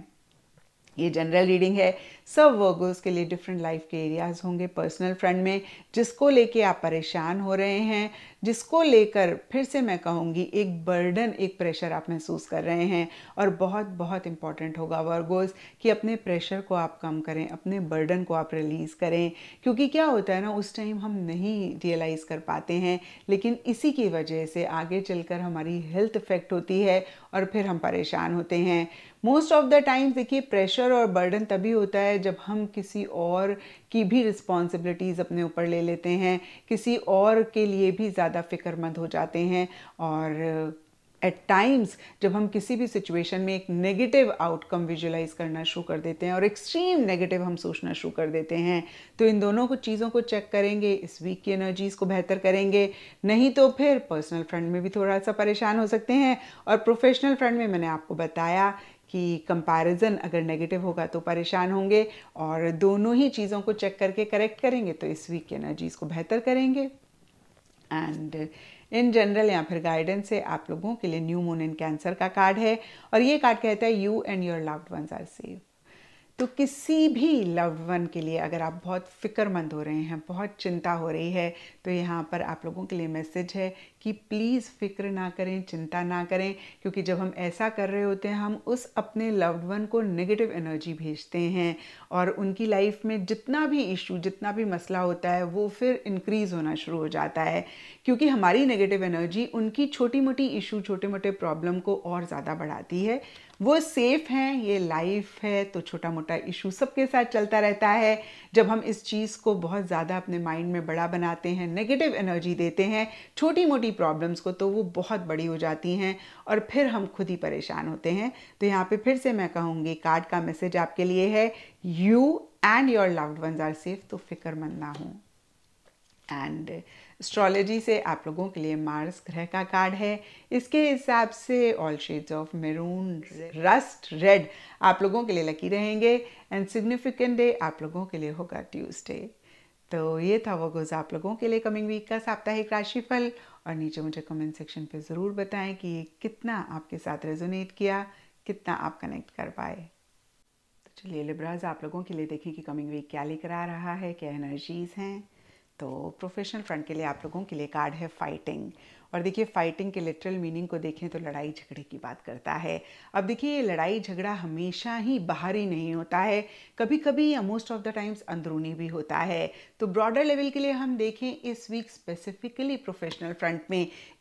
ये जनरल रीडिंग है सब वर्गोस के लिए डिफरेंट लाइफ के एरियाज़ होंगे पर्सनल फ्रंट में जिसको लेके आप परेशान हो रहे हैं जिसको लेकर फिर से मैं कहूँगी एक बर्डन एक प्रेशर आप महसूस कर रहे हैं और बहुत बहुत इंपॉर्टेंट होगा वर्गोस कि अपने प्रेशर को आप कम करें अपने बर्डन को आप रिलीज़ करें क्योंकि क्या होता है ना उस टाइम हम नहीं रियलाइज़ कर पाते हैं लेकिन इसी की वजह से आगे चलकर हमारी हेल्थ इफ़ेक्ट होती है और फिर हम परेशान होते हैं मोस्ट ऑफ द टाइम देखिए प्रेशर और बर्डन तभी होता है जब हम किसी और की भी रिस्पॉन्सिबिलिटीज़ अपने ऊपर ले लेते हैं किसी और के लिए भी ज़्यादा फिक्रमंद हो जाते हैं और एट टाइम्स जब हम किसी भी सिचुएशन में एक नेगेटिव आउटकम विजुलाइज करना शुरू कर देते हैं और एक्सट्रीम नेगेटिव हम सोचना शुरू कर देते हैं तो इन दोनों को चीज़ों को चेक करेंगे इस वीक की एनर्जीज़ को बेहतर करेंगे नहीं तो फिर पर्सनल फ्रंट में भी थोड़ा सा परेशान हो सकते हैं और प्रोफेशनल फ्रंट में मैंने आपको बताया कि कंपैरिजन अगर नेगेटिव होगा तो परेशान होंगे और दोनों ही चीज़ों को चेक करके करेक्ट करेंगे तो इस वीक की एनर्जीज को बेहतर करेंगे एंड इन जनरल या फिर गाइडेंस से आप लोगों के लिए न्यू मून इन कैंसर का कार्ड है और ये कार्ड कहता है you and your loved ones are safe तो किसी भी लव वन के लिए अगर आप बहुत फ़िक्रमंद हो रहे हैं बहुत चिंता हो रही है तो यहाँ पर आप लोगों के लिए मैसेज है कि प्लीज़ फ़िक्र ना करें चिंता ना करें क्योंकि जब हम ऐसा कर रहे होते हैं हम उस अपने लव्ड वन को नेगेटिव एनर्जी भेजते हैं और उनकी लाइफ में जितना भी इशू जितना भी मसला होता है वो फिर इंक्रीज़ होना शुरू हो जाता है क्योंकि हमारी नेगेटिव एनर्जी उनकी छोटी मोटी इशू छोटे मोटे प्रॉब्लम को और ज़्यादा बढ़ाती है वो सेफ हैं ये लाइफ है तो छोटा मोटा इशू सबके साथ चलता रहता है जब हम इस चीज़ को बहुत ज़्यादा अपने माइंड में बड़ा बनाते हैं नेगेटिव एनर्जी देते हैं छोटी मोटी प्रॉब्लम्स को तो वो बहुत बड़ी हो जाती हैं और फिर हम खुद ही परेशान होते हैं तो यहाँ पे फिर से मैं कहूँगी कार्ड का मैसेज आपके लिए है you and your loved ones are safe तो फिक्रमंद ना हूँ एंड एस्ट्रोलॉजी से आप लोगों के लिए मार्स ग्रह का कार्ड है इसके हिसाब से all shades of maroon rust red आप लोगों के लिए लकी रहेंगे एंड सिग्निफिकेंट डे आप लोगों के लिए होगा ट्यूसडे तो ये था वगोज आप लोगों के लिए कमिंग वीक का साप्ताहिक राशिफल और नीचे मुझे कमेंट सेक्शन पे ज़रूर बताएं कि ये कितना आपके साथ रेजोनेट किया कितना आप कनेक्ट कर पाए तो चलिए लिब्राज आप लोगों के लिए देखें कि कमिंग वीक क्या लेकर आ रहा है क्या एनर्जीज़ हैं तो प्रोफेशनल फ्रंट के लिए आप लोगों के लिए कार्ड है फाइटिंग और देखिए फाइटिंग के लिटरल मीनिंग को देखें तो लड़ाई झगड़े की बात करता है अब देखिए ये लड़ाई झगड़ा हमेशा ही बाहरी नहीं होता है कभी कभी या मोस्ट ऑफ द टाइम्स अंदरूनी भी होता है तो ब्रॉडर लेवल के लिए हम देखें इस वीक स्पेसिफिकली प्रोफेशनल फ्रंट में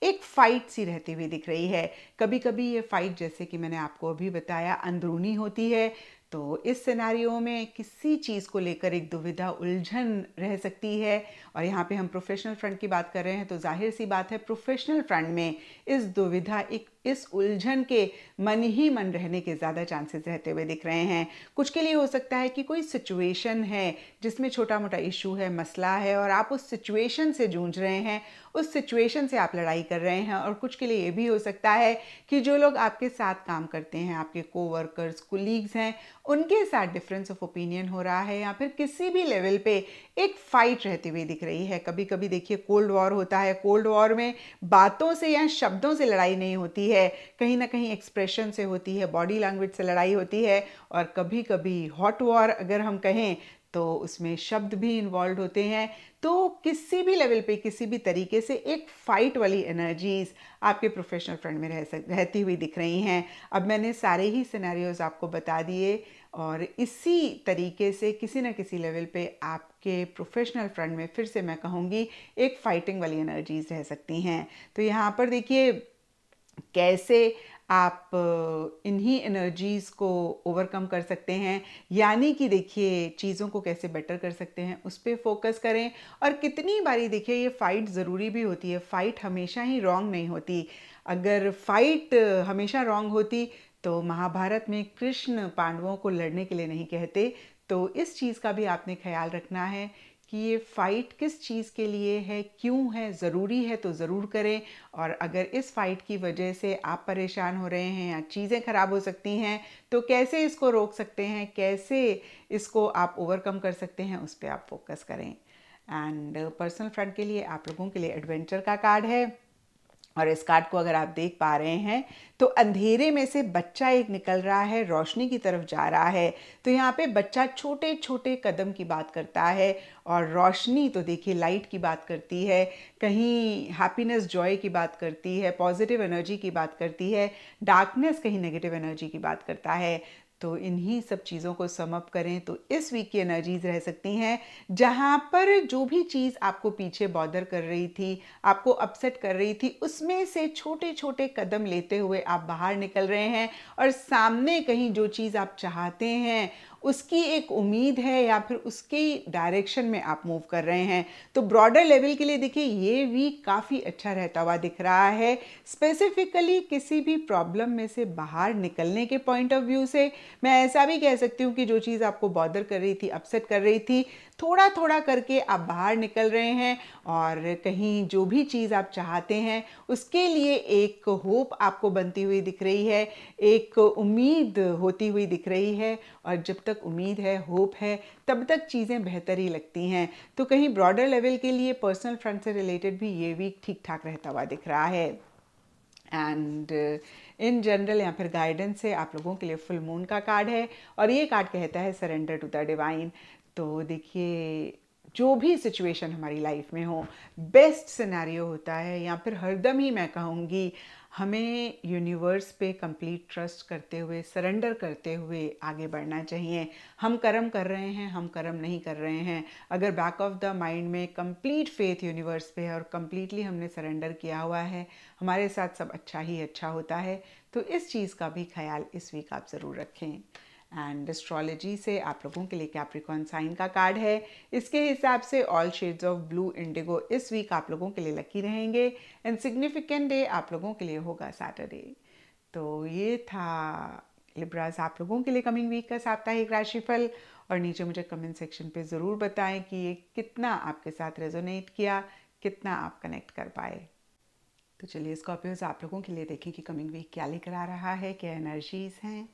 एक फाइट सी रहती हुई दिख रही है कभी कभी ये फाइट जैसे कि मैंने आपको अभी बताया अंदरूनी होती है तो इस सिनारियों में किसी चीज़ को लेकर एक दुविधा उलझन रह सकती है और यहाँ पे हम प्रोफेशनल फ्रंट की बात कर रहे हैं तो जाहिर सी बात है प्रोफेशनल फ्रंट में इस दुविधा एक इस उलझन के मन ही मन रहने के ज़्यादा चांसेस रहते हुए दिख रहे हैं कुछ के लिए हो सकता है कि कोई सिचुएशन है जिसमें छोटा मोटा इशू है मसला है और आप उस सिचुएशन से जूझ रहे हैं उस सिचुएशन से आप लड़ाई कर रहे हैं और कुछ के लिए ये भी हो सकता है कि जो लोग आपके साथ काम करते हैं आपके कोवर्कर्स कुलीग्स हैं उनके साथ डिफरेंस ऑफ ओपिनियन हो रहा है या फिर किसी भी लेवल पे एक फाइट रहती हुई दिख रही है कभी कभी देखिए कोल्ड वॉर होता है कोल्ड वॉर में बातों से या शब्दों से लड़ाई नहीं होती है कहीं ना कहीं एक्सप्रेशन से होती है बॉडी लैंग्वेज से लड़ाई होती है और कभी कभी हॉट वॉर अगर हम कहें तो उसमें शब्द भी इन्वॉल्व होते हैं तो किसी भी लेवल पे किसी भी तरीके से एक फाइट वाली एनर्जीज आपके प्रोफेशनल फ्रेंड में रह सक रहती हुई दिख रही हैं अब मैंने सारे ही सिनेरियोज आपको बता दिए और इसी तरीके से किसी न किसी लेवल पे आप आपके प्रोफेशनल फ्रंट में फिर से मैं कहूँगी एक फाइटिंग वाली एनर्जीज रह सकती हैं तो यहाँ पर देखिए कैसे आप इन्हीं एनर्जीज़ को ओवरकम कर सकते हैं यानी कि देखिए चीज़ों को कैसे बेटर कर सकते हैं उस पर फोकस करें और कितनी बारी देखिए ये फ़ाइट ज़रूरी भी होती है फ़ाइट हमेशा ही रॉन्ग नहीं होती अगर फ़ाइट हमेशा रॉन्ग होती तो महाभारत में कृष्ण पांडवों को लड़ने के लिए नहीं कहते तो इस चीज़ का भी आपने ख्याल रखना है कि ये फ़ाइट किस चीज़ के लिए है क्यों है ज़रूरी है तो ज़रूर करें और अगर इस फ़ाइट की वजह से आप परेशान हो रहे हैं या चीज़ें ख़राब हो सकती हैं तो कैसे इसको रोक सकते हैं कैसे इसको आप ओवरकम कर सकते हैं उस पर आप फोकस करें एंड पर्सनल फ्रंट के लिए आप लोगों के लिए एडवेंचर का कार्ड है और इस कार्ड को अगर आप देख पा रहे हैं तो अंधेरे में से बच्चा एक निकल रहा है रोशनी की तरफ जा रहा है तो यहाँ पे बच्चा छोटे छोटे कदम की बात करता है और रोशनी तो देखिए लाइट की बात करती है कहीं हैप्पीनेस जॉय की बात करती है पॉजिटिव एनर्जी की बात करती है डार्कनेस कहीं नेगेटिव एनर्जी की बात करता है तो इन्हीं सब चीज़ों को समअप करें तो इस वीक की एनर्जीज रह सकती हैं जहाँ पर जो भी चीज़ आपको पीछे बॉदर कर रही थी आपको अपसेट कर रही थी उसमें से छोटे छोटे कदम लेते हुए आप बाहर निकल रहे हैं और सामने कहीं जो चीज़ आप चाहते हैं उसकी एक उम्मीद है या फिर उसके डायरेक्शन में आप मूव कर रहे हैं तो ब्रॉडर लेवल के लिए देखिए ये भी काफ़ी अच्छा रहता हुआ दिख रहा है स्पेसिफिकली किसी भी प्रॉब्लम में से बाहर निकलने के पॉइंट ऑफ व्यू से मैं ऐसा भी कह सकती हूँ कि जो चीज़ आपको बॉदर कर रही थी अपसेट कर रही थी थोड़ा थोड़ा करके आप बाहर निकल रहे हैं और कहीं जो भी चीज़ आप चाहते हैं उसके लिए एक होप आपको बनती हुई दिख रही है एक उम्मीद होती हुई दिख रही है और जब तक उम्मीद है होप है तब तक चीज़ें बेहतर ही लगती हैं तो कहीं ब्रॉडर लेवल के लिए पर्सनल फ्रंट से रिलेटेड भी ये वीक ठीक ठाक रहता हुआ दिख रहा है एंड इन जनरल या फिर गाइडेंस से आप लोगों के लिए फुल मून का कार्ड है और ये कार्ड कहता है सरेंडर टू द डिवाइन तो देखिए जो भी सिचुएशन हमारी लाइफ में हो बेस्ट सिनेरियो होता है या फिर हरदम ही मैं कहूँगी हमें यूनिवर्स पे कंप्लीट ट्रस्ट करते हुए सरेंडर करते हुए आगे बढ़ना चाहिए हम कर्म कर रहे हैं हम कर्म नहीं कर रहे हैं अगर बैक ऑफ द माइंड में कंप्लीट फेथ यूनिवर्स पे है और कम्प्लीटली हमने सरेंडर किया हुआ है हमारे साथ सब अच्छा ही अच्छा होता है तो इस चीज़ का भी ख्याल इस वीक आप ज़रूर रखें एंड एस्ट्रोलॉजी से आप लोगों के लिए कैप्रिकॉन साइन का कार्ड है इसके हिसाब से all shades of blue indigo इस वीक आप लोगों के लिए लकी रहेंगे एंड सिग्निफिकेंट डे आप लोगों के लिए होगा सैटरडे तो ये था लिब्राज आप लोगों के लिए कमिंग वीक का साप्ताहिक राशिफल और नीचे मुझे कमेंट सेक्शन पे ज़रूर बताएं कि ये कितना आपके साथ रेजोनेट किया कितना आप कनेक्ट कर पाए तो चलिए स्कॉर्पियोज आप लोगों के लिए देखें कि कमिंग वीक क्या लेकर आ रहा है क्या एनर्जीज़ हैं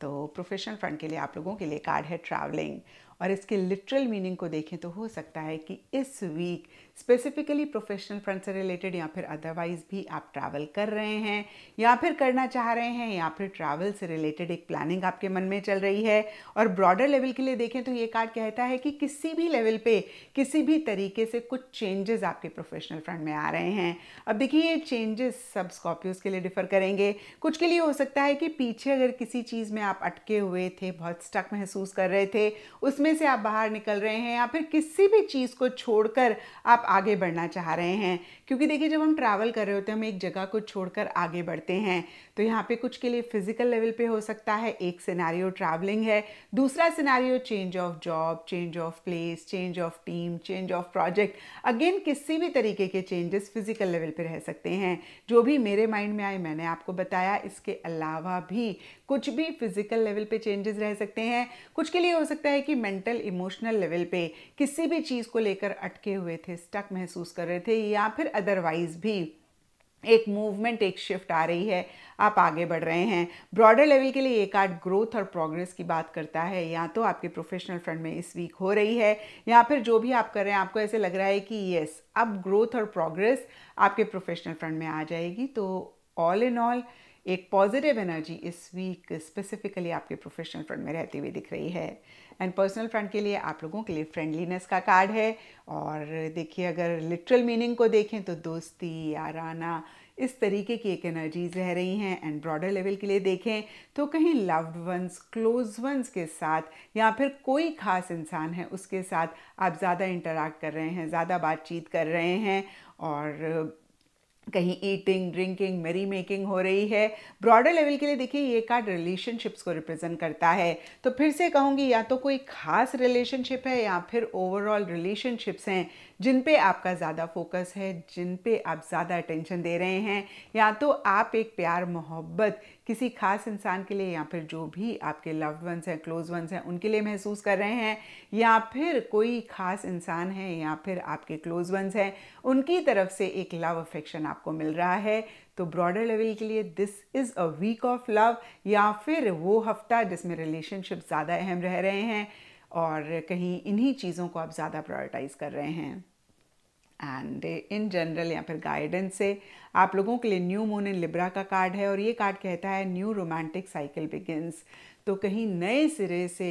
तो प्रोफेशनल फ्रंट के लिए आप लोगों के लिए कार्ड है ट्रैवलिंग और इसके लिटरल मीनिंग को देखें तो हो सकता है कि इस वीक स्पेसिफिकली प्रोफेशनल फ्रंट से रिलेटेड या फिर अदरवाइज भी आप ट्रैवल कर रहे हैं या फिर करना चाह रहे हैं या फिर ट्रैवल से रिलेटेड एक प्लानिंग आपके मन में चल रही है और ब्रॉडर लेवल के लिए देखें तो ये कार्ड कहता है कि किसी भी लेवल पे किसी भी तरीके से कुछ चेंजेस आपके प्रोफेशनल फ्रंट में आ रहे हैं अब देखिए ये चेंजेस सब स्कॉर्पियोज के लिए डिफर करेंगे कुछ के लिए हो सकता है कि पीछे अगर किसी चीज़ में आप अटके हुए थे बहुत स्टक महसूस कर रहे थे उसमें से आप बाहर निकल रहे हैं या फिर किसी भी चीज़ को छोड़कर आप आगे बढ़ना चाह रहे हैं क्योंकि देखिए जब हम ट्रैवल कर रहे होते हैं हम एक जगह को छोड़कर आगे बढ़ते हैं तो यहाँ पे कुछ के लिए फिजिकल लेवल पे हो सकता है एक सिनारियो ट्रैवलिंग है दूसरा scenario change of job change of place change of team change of project again किसी भी तरीके के चेंजेस फिजिकल लेवल पर रह सकते हैं जो भी मेरे माइंड में आए मैंने आपको बताया इसके अलावा भी कुछ भी फिजिकल लेवल पे चेंजेस रह सकते हैं कुछ के लिए हो सकता है कि मेंटल इमोशनल लेवल पे किसी भी चीज़ को लेकर अटके हुए थे स्टक महसूस कर रहे थे या फिर अदरवाइज भी एक मूवमेंट एक शिफ्ट आ रही है आप आगे बढ़ रहे हैं ब्रॉडर लेवल के लिए एक आर्ट ग्रोथ और प्रोग्रेस की बात करता है या तो आपके प्रोफेशनल फ्रंट में इस वीक हो रही है या फिर जो भी आप कर रहे हैं आपको ऐसे लग रहा है कि यस अब ग्रोथ और प्रोग्रेस आपके प्रोफेशनल फ्रंट में आ जाएगी तो ऑल इन ऑल एक पॉजिटिव एनर्जी इस वीक स्पेसिफिकली आपके प्रोफेशनल फ्रंट में रहती हुई दिख रही है एंड पर्सनल फ्रेंड के लिए आप लोगों के लिए फ्रेंडलीनेस का कार्ड है और देखिए अगर लिटरल मीनिंग को देखें तो दोस्ती याराना इस तरीके की एक एनर्जीज रह रही हैं एंड ब्रॉडर लेवल के लिए देखें तो कहीं लव्ड वंस क्लोज वंस के साथ या फिर कोई ख़ास इंसान है उसके साथ आप ज़्यादा इंटरेक्ट कर रहे हैं ज़्यादा बातचीत कर रहे हैं और कहीं ईटिंग ड्रिंकिंग मेरी मेकिंग हो रही है ब्रॉडर लेवल के लिए देखिए ये कार्ड रिलेशनशिप्स को रिप्रेजेंट करता है तो फिर से कहूँगी या तो कोई खास रिलेशनशिप है या फिर ओवरऑल रिलेशनशिप्स हैं जिन पे आपका ज़्यादा फोकस है जिन पे आप ज़्यादा अटेंशन दे रहे हैं या तो आप एक प्यार मोहब्बत किसी खास इंसान के लिए या फिर जो भी आपके लव्ड वंस हैं क्लोज वंस हैं उनके लिए महसूस कर रहे हैं या फिर कोई खास इंसान है या फिर आपके क्लोज वंस हैं उनकी तरफ से एक लव अफेक्शन आपको मिल रहा है तो ब्रॉडर लेवल के लिए this is a week of love या फिर वो हफ्ता जिसमें रिलेशनशिप ज़्यादा अहम रह रहे हैं और कहीं इन्हीं चीज़ों को आप ज़्यादा प्रायोरिटाइज़ कर रहे हैं एंड इन जनरल या फिर गाइडेंस से आप लोगों के लिए न्यू मून इन लिब्रा का कार्ड है और ये कार्ड कहता है न्यू रोमांटिक साइकिल बिगिनस तो कहीं नए सिरे से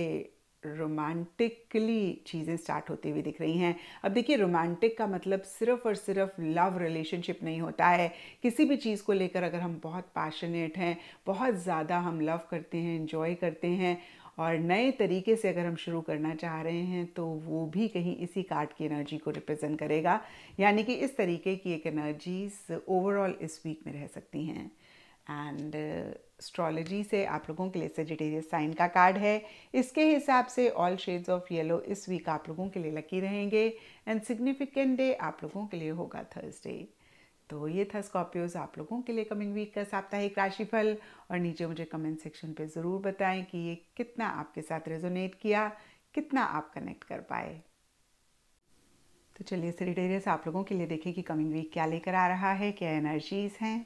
रोमांटिकली चीज़ें स्टार्ट होती हुई दिख रही हैं अब देखिए रोमांटिक का मतलब सिर्फ और सिर्फ लव रिलेशनशिप नहीं होता है किसी भी चीज़ को लेकर अगर हम बहुत पैशनेट हैं बहुत ज़्यादा हम लव करते हैं इन्जॉय करते हैं और नए तरीके से अगर हम शुरू करना चाह रहे हैं तो वो भी कहीं इसी कार्ड की एनर्जी को रिप्रेजेंट करेगा यानी कि इस तरीके की एक एनर्जीज ओवरऑल इस वीक में रह सकती हैं एंड एस्ट्रोलॉजी से आप लोगों के लिए सेजिटेरियस साइन का कार्ड है इसके हिसाब से ऑल शेड्स ऑफ येलो इस वीक आप लोगों के लिए लकी रहेंगे एंड सिग्निफिकेंट डे आप लोगों के लिए होगा थर्सडे तो ये था स्कॉर्पियोज आप लोगों के लिए कमिंग वीक का साप्ताहिक राशिफल और नीचे मुझे कमेंट सेक्शन पे ज़रूर बताएं कि ये कितना आपके साथ रेजोनेट किया कितना आप कनेक्ट कर पाए तो चलिए सरिटेरियस आप लोगों के लिए देखें कि कमिंग वीक क्या लेकर आ रहा है क्या एनर्जीज हैं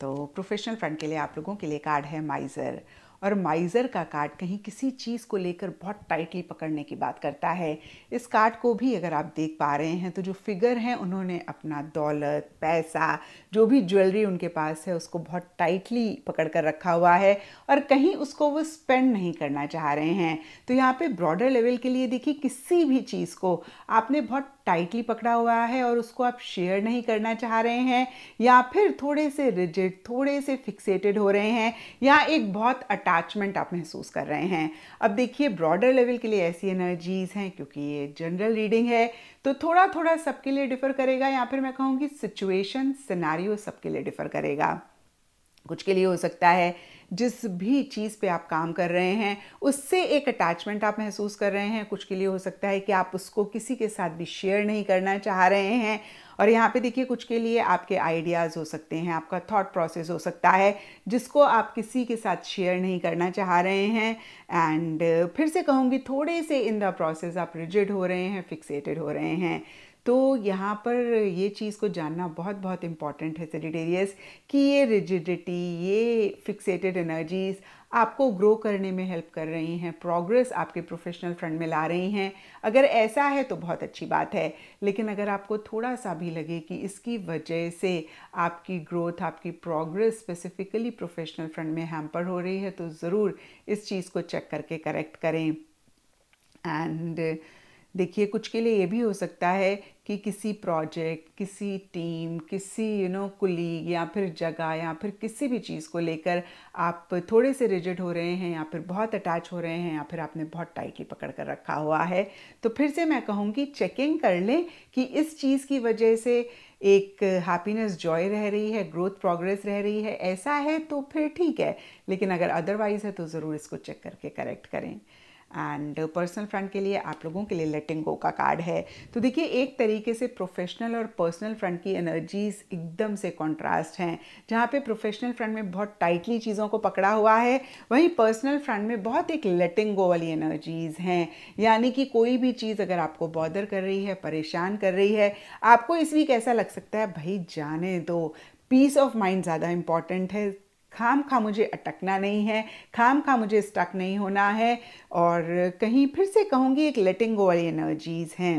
तो प्रोफेशनल फ्रंट के लिए आप लोगों के लिए कार्ड है माइज़र और माइज़र का कार्ड कहीं किसी चीज़ को लेकर बहुत टाइटली पकड़ने की बात करता है इस कार्ड को भी अगर आप देख पा रहे हैं तो जो फिगर हैं उन्होंने अपना दौलत पैसा जो भी ज्वेलरी उनके पास है उसको बहुत टाइटली पकड़ कर रखा हुआ है और कहीं उसको वो स्पेंड नहीं करना चाह रहे हैं तो यहाँ पे ब्रॉडर लेवल के लिए देखिए किसी भी चीज़ को आपने बहुत टाइटली पकड़ा हुआ है और उसको आप शेयर नहीं करना चाह रहे हैं या फिर थोड़े से रिजिड थोड़े से फिक्सेटेड हो रहे हैं या एक बहुत अटा अटैचमेंट आप महसूस कर रहे हैं अब देखिए ब्रॉडर लेवल के लिए ऐसी एनर्जीज़ हैं क्योंकि ये जनरल रीडिंग है तो थोड़ा थोड़ा सबके लिए डिफ़र करेगा या फिर मैं कहूँगी सिचुएशन सिनारियो सबके लिए डिफ़र करेगा कुछ के लिए हो सकता है जिस भी चीज़ पे आप काम कर रहे हैं उससे एक अटैचमेंट आप महसूस कर रहे हैं कुछ के लिए हो सकता है कि आप उसको किसी के साथ भी शेयर नहीं करना चाह रहे हैं और यहाँ पे देखिए कुछ के लिए आपके आइडियाज़ हो सकते हैं आपका थॉट प्रोसेस हो सकता है जिसको आप किसी के साथ शेयर नहीं करना चाह रहे हैं एंड फिर से कहूँगी थोड़े से इन द प्रोसेस आप रिजिड हो रहे हैं फिक्सेटेड हो रहे हैं तो यहाँ पर ये चीज़ को जानना बहुत बहुत इम्पॉर्टेंट है सेजिटेरियस कि ये रिजिडिटी ये फिक्सेटेड एनर्जीज़ आपको ग्रो करने में हेल्प कर रही हैं प्रोग्रेस आपके प्रोफेशनल फ्रंट में ला रही हैं अगर ऐसा है तो बहुत अच्छी बात है लेकिन अगर आपको थोड़ा सा भी लगे कि इसकी वजह से आपकी ग्रोथ आपकी प्रोग्रेस स्पेसिफिकली प्रोफेशनल फ्रंट में हैम्पर हो रही है तो ज़रूर इस चीज़ को चेक करके करेक्ट करें एंड देखिए कुछ के लिए ये भी हो सकता है कि किसी प्रोजेक्ट किसी टीम किसी यू नो कुलीग या फिर जगह या फिर किसी भी चीज़ को लेकर आप थोड़े से रिजिड हो रहे हैं या फिर बहुत अटैच हो रहे हैं या फिर आपने बहुत टाइटली पकड़ कर रखा हुआ है तो फिर से मैं कहूँगी चेकिंग कर लें कि इस चीज़ की वजह से एक हैप्पीनेस जॉय रह रही है ग्रोथ प्रोग्रेस रह रही है ऐसा है तो फिर ठीक है लेकिन अगर अदरवाइज़ है तो ज़रूर इसको चेक करके करेक्ट करें एंड पर्सनल फ्रंट के लिए आप लोगों के लिए लेटिंग गो का कार्ड है तो देखिए एक तरीके से प्रोफेशनल और पर्सनल फ्रंट की एनर्जीज एकदम से कॉन्ट्रास्ट हैं जहाँ पे प्रोफेशनल फ्रंट में बहुत टाइटली चीज़ों को पकड़ा हुआ है वहीं पर्सनल फ्रंट में बहुत एक लेटिंग गो वाली एनर्जीज हैं यानी कि कोई भी चीज़ अगर आपको बॉदर कर रही है परेशान कर रही है आपको इस वीक ऐसा लग सकता है भाई जाने दो पीस ऑफ माइंड ज़्यादा इम्पॉर्टेंट है खाम खा मुझे अटकना नहीं है खाम खा मुझे स्टक नहीं होना है और कहीं फिर से कहूँगी एक लेटिंग गो वाली एनर्जीज़ हैं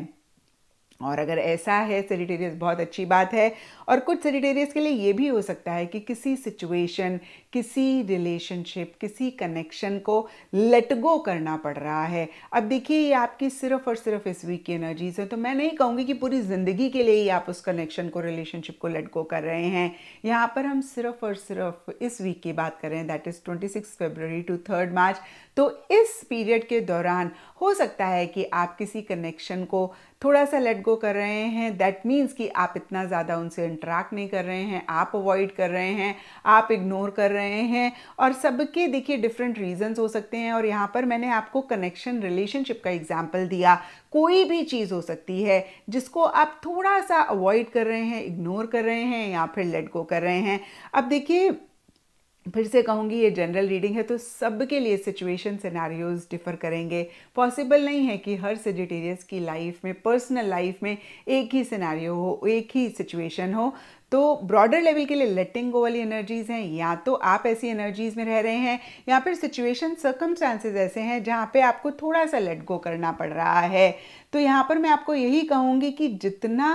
और अगर ऐसा है सेजिटेरियस बहुत अच्छी बात है और कुछ सेजिटेरियस के लिए ये भी हो सकता है कि किसी सिचुएशन किसी रिलेशनशिप किसी कनेक्शन को लेट गो करना पड़ रहा है अब देखिए ये आपकी सिर्फ और सिर्फ इस वीक की एनर्जीज है तो मैं नहीं कहूँगी कि पूरी ज़िंदगी के लिए ही आप उस कनेक्शन को रिलेशनशिप को लेट गो कर रहे हैं यहाँ पर हम सिर्फ और सिर्फ इस वीक की बात कर रहे हैं that is twenty six February to third March तो इस पीरियड के दौरान हो सकता है कि आप किसी कनेक्शन को थोड़ा सा लेट गो कर रहे हैं दैट मीन्स कि आप इतना ज़्यादा उनसे इंटरेक्ट नहीं कर रहे हैं आप अवॉइड कर रहे हैं आप इग्नोर कर रहे हैं और सबके देखिए डिफरेंट रीजंस हो सकते हैं और यहाँ पर मैंने आपको कनेक्शन रिलेशनशिप का एग्जाम्पल दिया कोई भी चीज़ हो सकती है जिसको आप थोड़ा सा अवॉइड कर रहे हैं इग्नोर कर रहे हैं या फिर लेट गो कर रहे हैं अब देखिए फिर से कहूँगी ये जनरल रीडिंग है तो सबके लिए सिचुएशन सिनेरियोज डिफ़र करेंगे पॉसिबल नहीं है कि हर सेजिटेरियस की लाइफ में पर्सनल लाइफ में एक ही सिनारी हो एक ही सिचुएशन हो तो ब्रॉडर लेवल के लिए लेटिंग गो वाली एनर्जीज़ हैं या तो आप ऐसी एनर्जीज़ में रह रहे हैं या फिर सिचुएशन सकम ऐसे हैं जहाँ पे आपको थोड़ा सा लेट गो करना पड़ रहा है तो यहाँ पर मैं आपको यही कहूँगी कि जितना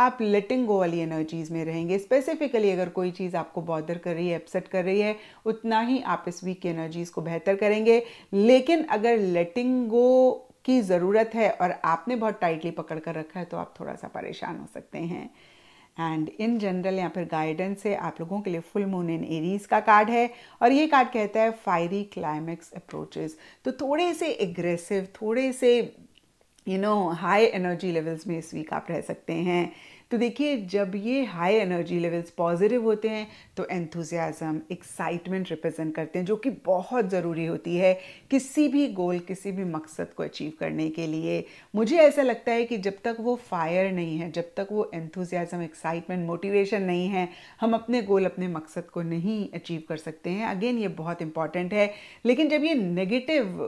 आप लेटिंग गो वाली एनर्जीज़ में रहेंगे स्पेसिफिकली अगर कोई चीज़ आपको बॉदर कर रही है अपसेट कर रही है उतना ही आप इस वीक की एनर्जीज़ को बेहतर करेंगे लेकिन अगर लेटिंग गो की ज़रूरत है और आपने बहुत टाइटली पकड़ कर रखा है तो आप थोड़ा सा परेशान हो सकते हैं एंड इन जनरल या फिर गाइडेंस से आप लोगों के लिए फुल मून इन एरीज का कार्ड है और ये कार्ड कहता है फायरी क्लाइमैक्स अप्रोचेस तो थोड़े से एग्रेसिव थोड़े से you know high energy levels में इस वीक आप रह सकते हैं तो देखिए जब ये हाई एनर्जी लेवल्स पॉजिटिव होते हैं तो एंथुजियाज़म एक्साइटमेंट रिप्रेजेंट करते हैं जो कि बहुत ज़रूरी होती है किसी भी गोल किसी भी मकसद को अचीव करने के लिए मुझे ऐसा लगता है कि जब तक वो फायर नहीं है जब तक वो एंथुजियाज़म एक्साइटमेंट मोटिवेशन नहीं है हम अपने गोल अपने मकसद को नहीं अचीव कर सकते हैं अगेन ये बहुत इंपॉर्टेंट है लेकिन जब ये नेगेटिव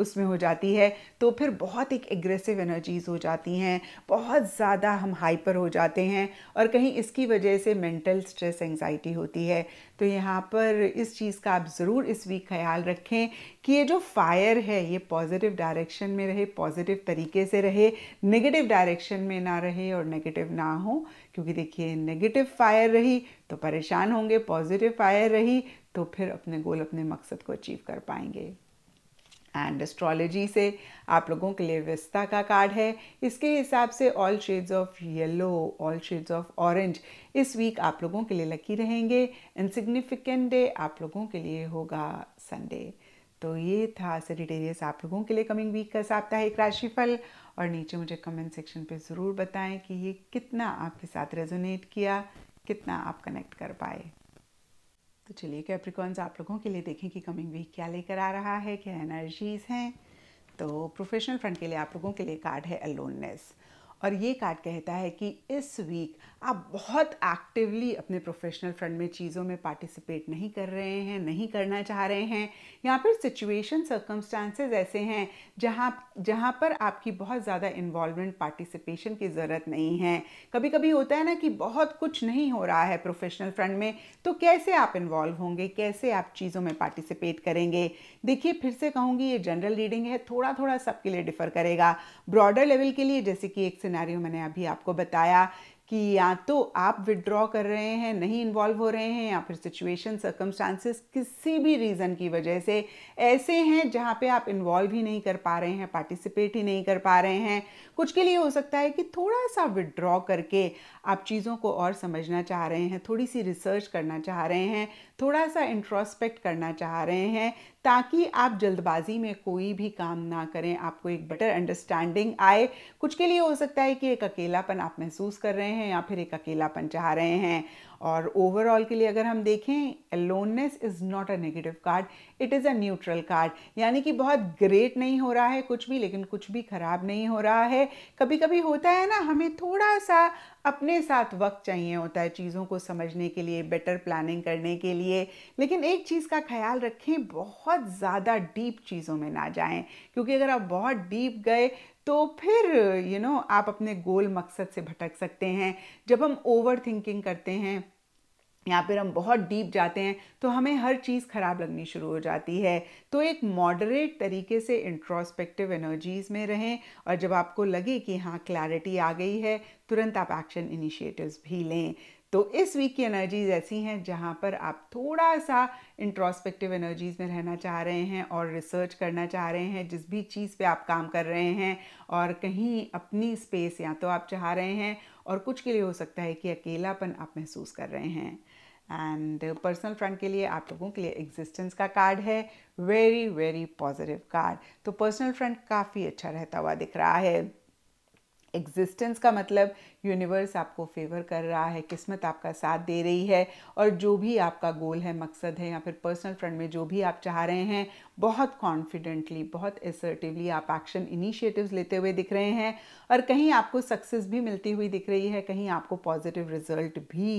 उसमें हो जाती है तो फिर बहुत एक एग्रेसिव एनर्जीज़ हो जाती हैं बहुत ज़्यादा हम हाइपर हो जाते हैं और कहीं इसकी वजह से मेंटल स्ट्रेस एंजाइटी होती है तो यहाँ पर इस चीज़ का आप ज़रूर इस वीक ख्याल रखें कि ये जो फायर है ये पॉजिटिव डायरेक्शन में रहे पॉजिटिव तरीके से रहे नेगेटिव डायरेक्शन में ना रहे और नेगेटिव ना हो क्योंकि देखिए नेगेटिव फायर रही तो परेशान होंगे पॉजिटिव फायर रही तो फिर अपने गोल अपने मकसद को अचीव कर पाएंगे एंड एस्ट्रोलॉजी से आप लोगों के लिए विस्ता का कार्ड है इसके हिसाब से all shades of yellow all shades of orange इस वीक आप लोगों के लिए लकी रहेंगे इनसिग्निफिकेंट डे आप लोगों के लिए होगा संडे तो ये था सेटेरियस आप लोगों के लिए कमिंग वीक का साप्ताहिक राशिफल और नीचे मुझे कमेंट सेक्शन पे ज़रूर बताएं कि ये कितना आपके साथ रेजोनेट किया कितना आप कनेक्ट कर पाए तो चलिए कैप्रिकॉन्स आप लोगों के लिए देखें कि कमिंग वीक क्या लेकर आ रहा है क्या एनर्जीज हैं तो प्रोफेशनल फ्रंट के लिए आप लोगों के लिए कार्ड है अलोननेस और ये कार्ड कहता है कि इस वीक आप बहुत एक्टिवली अपने प्रोफेशनल फ्रंट में चीज़ों में पार्टिसिपेट नहीं कर रहे हैं नहीं करना चाह रहे हैं या फिर सिचुएशन सर्कमस्टांसेस ऐसे हैं जहाँ जहाँ पर आपकी बहुत ज़्यादा इन्वॉल्वमेंट पार्टिसिपेशन की ज़रूरत नहीं है कभी कभी होता है ना कि बहुत कुछ नहीं हो रहा है प्रोफेशनल फ्रंट में तो कैसे आप इन्वॉल्व होंगे कैसे आप चीज़ों में पार्टिसिपेट करेंगे देखिए फिर से कहूँगी ये जनरल रीडिंग है थोड़ा थोड़ा सबके लिए डिफ़र करेगा ब्रॉडर लेवल के लिए जैसे कि एक सिनेरियो मैंने अभी आपको बताया कि या तो आप विड्रॉ कर रहे हैं नहीं इन्वॉल्व हो रहे हैं या फिर सिचुएशन सर्कमस्टांसिस किसी भी रीज़न की वजह से ऐसे हैं जहाँ पे आप इन्वॉल्व ही नहीं कर पा रहे हैं पार्टिसिपेट ही नहीं कर पा रहे हैं कुछ के लिए हो सकता है कि थोड़ा सा विड्रॉ करके आप चीज़ों को और समझना चाह रहे हैं थोड़ी सी रिसर्च करना चाह रहे हैं थोड़ा सा इंट्रोस्पेक्ट करना चाह रहे हैं ताकि आप जल्दबाजी में कोई भी काम ना करें आपको एक बेटर अंडरस्टैंडिंग आए कुछ के लिए हो सकता है कि एक अकेलापन आप महसूस कर रहे हैं या फिर एक अकेलापन चाह रहे हैं और ओवरऑल के लिए अगर हम देखें aloneness is not a negative card it is a neutral card यानी कि बहुत ग्रेट नहीं हो रहा है कुछ भी लेकिन कुछ भी ख़राब नहीं हो रहा है कभी कभी होता है ना हमें थोड़ा सा अपने साथ वक्त चाहिए होता है चीज़ों को समझने के लिए बेटर प्लानिंग करने के लिए लेकिन एक चीज़ का ख्याल रखें बहुत ज़्यादा डीप चीज़ों में ना जाएं क्योंकि अगर आप बहुत डीप गए तो फिर यू you नो know, आप अपने गोल मकसद से भटक सकते हैं जब हम ओवर थिंकिंग करते हैं या फिर हम बहुत डीप जाते हैं तो हमें हर चीज़ ख़राब लगनी शुरू हो जाती है तो एक मॉडरेट तरीके से इंट्रोस्पेक्टिव एनर्जीज में रहें और जब आपको लगे कि हाँ क्लैरिटी आ गई है तुरंत आप एक्शन इनिशिएटिव्स भी लें तो इस वीक की एनर्जीज ऐसी हैं जहाँ पर आप थोड़ा सा इंट्रोस्पेक्टिव एनर्जीज में रहना चाह रहे हैं और रिसर्च करना चाह रहे हैं जिस भी चीज़ पे आप काम कर रहे हैं और कहीं अपनी स्पेस या तो आप चाह रहे हैं और कुछ के लिए हो सकता है कि अकेलापन आप महसूस कर रहे हैं एंड पर्सनल फ्रंट के लिए आप लोगों के लिए एग्जिस्टेंस का कार्ड है वेरी वेरी पॉजिटिव कार्ड तो पर्सनल फ्रंट काफ़ी अच्छा रहता हुआ दिख रहा है एग्जिस्टेंस का मतलब यूनिवर्स आपको फेवर कर रहा है किस्मत आपका साथ दे रही है और जो भी आपका गोल है मकसद है या फिर पर्सनल फ्रंट में जो भी आप चाह रहे हैं बहुत कॉन्फिडेंटली बहुत एसर्टिवली आप एक्शन इनिशिएटिव्स लेते हुए दिख रहे हैं और कहीं आपको सक्सेस भी मिलती हुई दिख रही है कहीं आपको पॉजिटिव रिजल्ट भी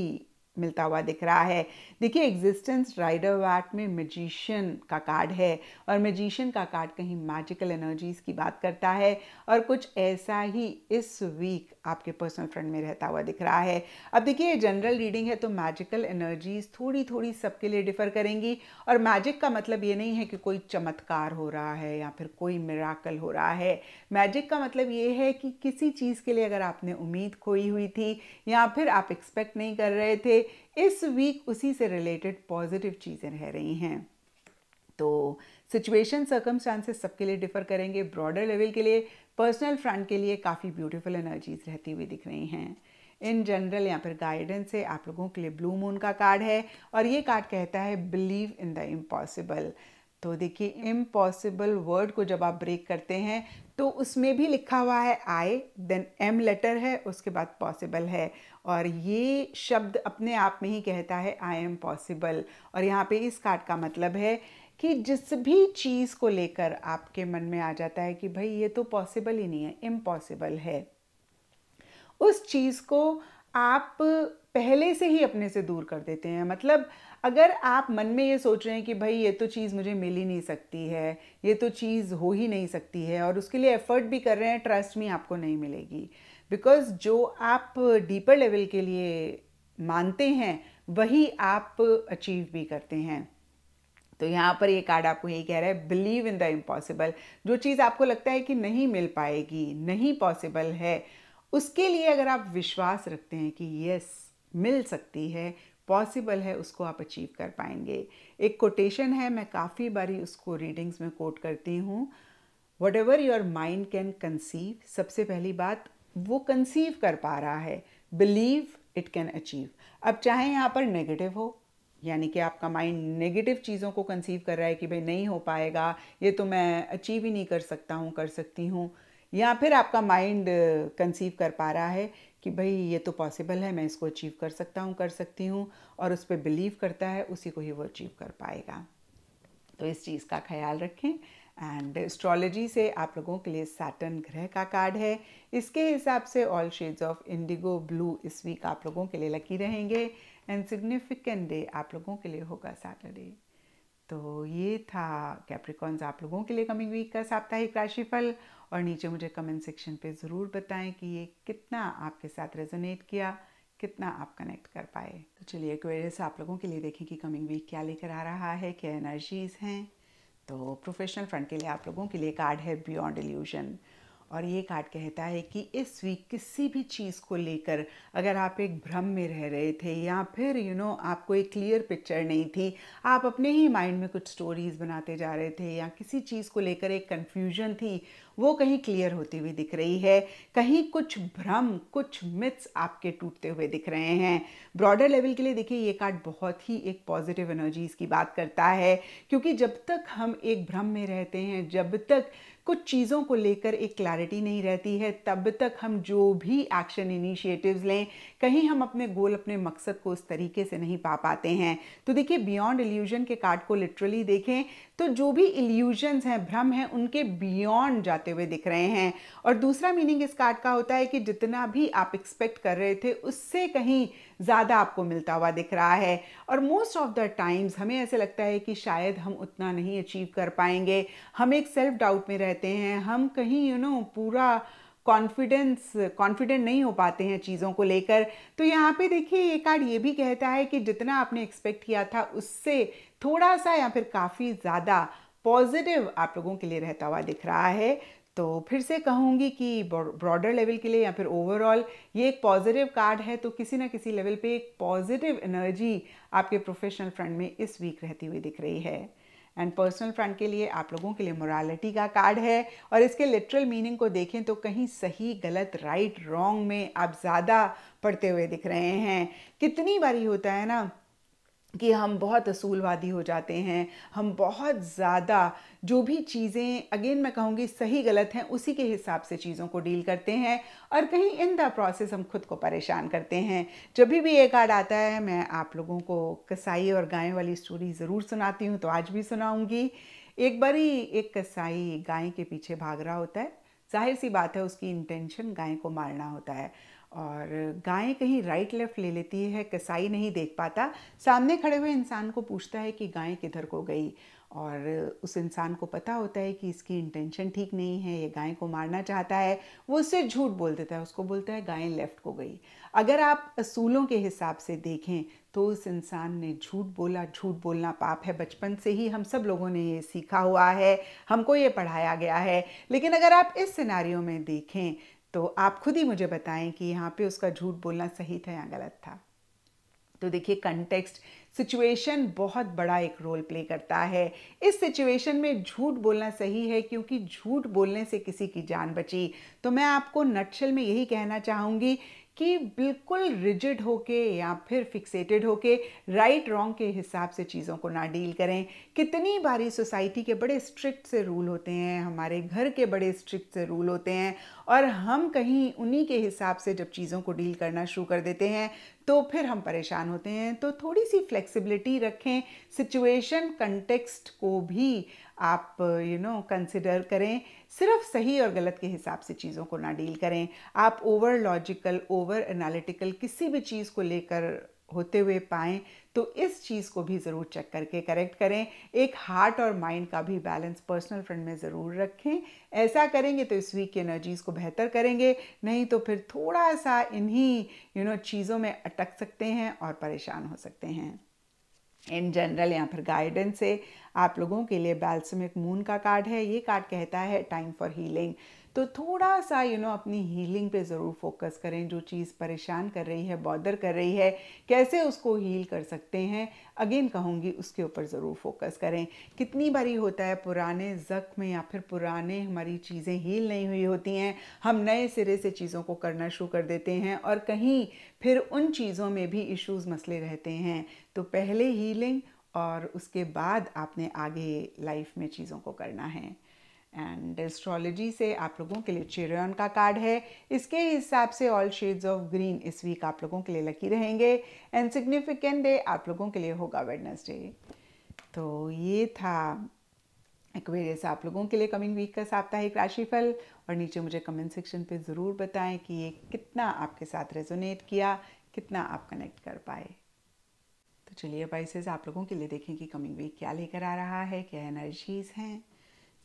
मिलता हुआ दिख रहा है देखिए एग्जिस्टेंस राइडर वाट में मजिशियन का कार्ड है और मजिशियन का कार्ड कहीं मैजिकल एनर्जीज की बात करता है और कुछ ऐसा ही इस वीक आपके पर्सनल फ्रेंड में रहता हुआ दिख रहा है अब देखिए ये जनरल रीडिंग है तो मैजिकल एनर्जीज थोड़ी थोड़ी सबके लिए डिफर करेंगी और मैजिक का मतलब ये नहीं है कि कोई चमत्कार हो रहा है या फिर कोई मेराकल हो रहा है मैजिक का मतलब ये है कि किसी चीज़ के लिए अगर आपने उम्मीद खोई हुई थी या फिर आप एक्सपेक्ट नहीं कर रहे थे इस वीक उसी से रिलेटेड पॉजिटिव चीज़ें रह रही हैं तो सिचुएशन सर्कमस्टांसेस सबके लिए डिफर करेंगे ब्रॉडर लेवल के लिए पर्सनल फ्रंट के लिए काफ़ी ब्यूटीफुल एनर्जीज रहती हुई दिख रही हैं इन जनरल या फिर गाइडेंस से आप लोगों के लिए ब्लू मून का कार्ड है और ये कार्ड कहता है बिलीव इन द इम्पॉसिबल तो देखिए इम्पॉसिबल वर्ड को जब आप ब्रेक करते हैं तो उसमें भी लिखा हुआ है आई देन एम लेटर है उसके बाद पॉसिबल है और ये शब्द अपने आप में ही कहता है आई एम पॉसिबल और यहाँ पे इस कार्ड का मतलब है कि जिस भी चीज़ को लेकर आपके मन में आ जाता है कि भाई ये तो पॉसिबल ही नहीं है इम्पॉसिबल है उस चीज़ को आप पहले से ही अपने से दूर कर देते हैं मतलब अगर आप मन में ये सोच रहे हैं कि भाई ये तो चीज़ मुझे मिल ही नहीं सकती है ये तो चीज़ हो ही नहीं सकती है और उसके लिए एफर्ट भी कर रहे हैं ट्रस्ट में आपको नहीं मिलेगी बिकॉज जो आप डीपर लेवल के लिए मानते हैं वही आप अचीव भी करते हैं तो यहाँ पर ये कार्ड आपको यही कह रहा है बिलीव इन द इम्पॉसिबल जो चीज़ आपको लगता है कि नहीं मिल पाएगी नहीं पॉसिबल है उसके लिए अगर आप विश्वास रखते हैं कि यस मिल सकती है पॉसिबल है उसको आप अचीव कर पाएंगे एक कोटेशन है मैं काफ़ी बारी उसको रीडिंग्स में कोट करती हूँ whatever your mind can conceive सबसे पहली बात वो कंसीव कर पा रहा है बिलीव इट कैन अचीव अब चाहे यहाँ पर नेगेटिव हो यानी कि आपका माइंड नेगेटिव चीज़ों को कंसीव कर रहा है कि भाई नहीं हो पाएगा ये तो मैं अचीव ही नहीं कर सकता हूँ कर सकती हूँ या फिर आपका माइंड कंसीव कर पा रहा है कि भाई ये तो पॉसिबल है मैं इसको अचीव कर सकता हूँ कर सकती हूँ और उस पर बिलीव करता है उसी को ही वो अचीव कर पाएगा तो इस चीज़ का ख्याल रखें एंड एस्ट्रोलॉजी से आप लोगों के लिए सैटन ग्रह का कार्ड है इसके हिसाब से all shades of indigo blue इस वीक आप लोगों के लिए लकी रहेंगे एंड सिग्निफिकेंट डे आप लोगों के लिए होगा सैटरडे तो ये था कैप्रिकॉन्स आप लोगों के लिए कमिंग वीक का साप्ताहिक राशिफल और नीचे मुझे कमेंट सेक्शन पे ज़रूर बताएं कि ये कितना आपके साथ रेजोनेट किया कितना आप कनेक्ट कर पाए तो चलिए क्वेरियस आप लोगों के लिए देखें कि कमिंग वीक क्या लेकर आ रहा है क्या एनर्जीज हैं तो प्रोफेशनल फ्रंट के लिए आप लोगों के लिए कार्ड है बियॉन्ड इल्यूजन और ये कार्ड कहता है कि इस वीक किसी भी चीज़ को लेकर अगर आप एक भ्रम में रह रहे थे या फिर यू you नो know, आपको एक क्लियर पिक्चर नहीं थी आप अपने ही माइंड में कुछ स्टोरीज़ बनाते जा रहे थे या किसी चीज़ को लेकर एक कन्फ्यूजन थी वो कहीं क्लियर होती हुई दिख रही है कहीं कुछ भ्रम कुछ मिथ्स आपके टूटते हुए दिख रहे हैं ब्रॉडर लेवल के लिए देखिए ये कार्ड बहुत ही एक पॉजिटिव एनर्जीज़ की बात करता है क्योंकि जब तक हम एक भ्रम में रहते हैं जब तक कुछ चीज़ों को लेकर एक क्लैरिटी नहीं रहती है तब तक हम जो भी एक्शन इनिशिएटिव्स लें कहीं हम अपने गोल अपने मकसद को उस तरीके से नहीं पा पाते हैं तो देखिए बियॉन्ड इल्यूजन के कार्ड को लिटरली देखें तो जो भी इल्यूजन्स हैं भ्रम हैं उनके बियॉन्ड जाते जाते हुए दिख रहे हैं और दूसरा मीनिंग इस कार्ड का होता है कि जितना भी आप एक्सपेक्ट कर रहे थे उससे कहीं ज़्यादा आपको मिलता हुआ दिख रहा है और मोस्ट ऑफ द टाइम्स हमें ऐसे लगता है कि शायद हम उतना नहीं अचीव कर पाएंगे हम एक सेल्फ डाउट में रहते हैं हम कहीं यू you नो know, पूरा कॉन्फिडेंस कॉन्फिडेंट नहीं हो पाते हैं चीज़ों को लेकर तो यहाँ पे देखिए ये कार्ड ये भी कहता है कि जितना आपने एक्सपेक्ट किया था उससे थोड़ा सा या फिर काफ़ी ज़्यादा पॉजिटिव आप लोगों के लिए रहता हुआ दिख रहा है तो फिर से कहूँगी कि ब्रॉडर लेवल के लिए या फिर ओवरऑल ये एक पॉजिटिव कार्ड है तो किसी ना किसी लेवल पे एक पॉजिटिव एनर्जी आपके प्रोफेशनल फ्रंट में इस वीक रहती हुई दिख रही है एंड पर्सनल फ्रंट के लिए आप लोगों के लिए मोरालिटी का कार्ड है और इसके लिटरल मीनिंग को देखें तो कहीं सही गलत राइट रॉन्ग में आप ज़्यादा पढ़ते हुए दिख रहे हैं कितनी बारी होता है ना कि हम बहुत असूलवादी हो जाते हैं हम बहुत ज़्यादा जो भी चीज़ें अगेन मैं कहूँगी सही गलत हैं उसी के हिसाब से चीज़ों को डील करते हैं और कहीं इन द प्रोसेस हम खुद को परेशान करते हैं जब भी भी ये कार्ड आता है मैं आप लोगों को कसाई और गाय वाली स्टोरी ज़रूर सुनाती हूँ तो आज भी सुनाऊँगी एक बारी एक कसाई गाय के पीछे भाग रहा होता है जाहिर सी बात है उसकी इंटेंशन गाय को मारना होता है और गायें कहीं राइट लेफ्ट ले लेती है कसाई नहीं देख पाता सामने खड़े हुए इंसान को पूछता है कि गायें किधर को गई और उस इंसान को पता होता है कि इसकी इंटेंशन ठीक नहीं है ये गाय को मारना चाहता है वो उससे झूठ बोल देता है उसको बोलता है गाय लेफ्ट को गई अगर आप असूलों के हिसाब से देखें तो उस इंसान ने झूठ बोला झूठ बोलना पाप है बचपन से ही हम सब लोगों ने ये सीखा हुआ है हमको ये पढ़ाया गया है लेकिन अगर आप इस सिनारियों में देखें तो आप खुद ही मुझे बताएं कि यहाँ पे उसका झूठ बोलना सही था या गलत था तो देखिए कंटेक्स्ट सिचुएशन बहुत बड़ा एक रोल प्ले करता है इस सिचुएशन में झूठ बोलना सही है क्योंकि झूठ बोलने से किसी की जान बची तो मैं आपको नटशल में यही कहना चाहूँगी कि बिल्कुल रिजिड होके या फिर फिक्सेटेड होके राइट रॉन्ग के हिसाब से चीज़ों को ना डील करें कितनी बारी सोसाइटी के बड़े स्ट्रिक्ट से रूल होते हैं हमारे घर के बड़े स्ट्रिक्ट से रूल होते हैं और हम कहीं उन्हीं के हिसाब से जब चीज़ों को डील करना शुरू कर देते हैं तो फिर हम परेशान होते हैं तो थोड़ी सी फ्लेक्सिबिलिटी रखें सिचुएशन कंटेक्स्ट को भी आप यू नो कंसिडर करें सिर्फ सही और गलत के हिसाब से चीज़ों को ना डील करें आप ओवर लॉजिकल ओवर एनालिटिकल किसी भी चीज़ को लेकर होते हुए पाएँ तो इस चीज़ को भी ज़रूर चेक करके करेक्ट करें एक हार्ट और माइंड का भी बैलेंस पर्सनल फ्रेंड में ज़रूर रखें ऐसा करेंगे तो इस वीक की एनर्जीज़ को बेहतर करेंगे नहीं तो फिर थोड़ा सा इन्हीं यू नो चीज़ों में अटक सकते हैं और परेशान हो सकते हैं इन जनरल या फिर गाइडेंस से आप लोगों के लिए बैल्समिक मून का कार्ड है ये कार्ड कहता है टाइम फॉर हीलिंग तो थोड़ा सा यू नो अपनी हीलिंग पे ज़रूर फोकस करें जो चीज़ परेशान कर रही है बॉदर कर रही है कैसे उसको हील कर सकते हैं अगेन कहूँगी उसके ऊपर ज़रूर फोकस करें कितनी बारी होता है पुराने ज़ख्म या फिर पुराने हमारी चीज़ें हील नहीं हुई होती हैं हम नए सिरे से चीज़ों को करना शुरू कर देते हैं और कहीं फिर उन चीज़ों में भी इश्यूज़ मसले रहते हैं तो पहले हीलिंग और उसके बाद आपने आगे लाइफ में चीज़ों को करना है एंड एस्ट्रोलॉजी से आप लोगों के लिए चेरियन का कार्ड है इसके हिसाब से ऑल शेड्स ऑफ ग्रीन इस वीक आप लोगों के लिए लकी रहेंगे एंड सिग्निफिकेंट डे आप लोगों के लिए होगा वेडनेसडे तो ये था एक्वेरियस आप लोगों के लिए कमिंग वीक का साप्ताहिक राशिफल और नीचे मुझे कमेंट सेक्शन पे ज़रूर बताएं कि ये कितना आपके साथ रेजोनेट किया कितना आप कनेक्ट कर पाए तो चलिए बाइसेस आप लोगों के लिए देखें कि कमिंग वीक क्या लेकर आ रहा है क्या एनर्जीज़ हैं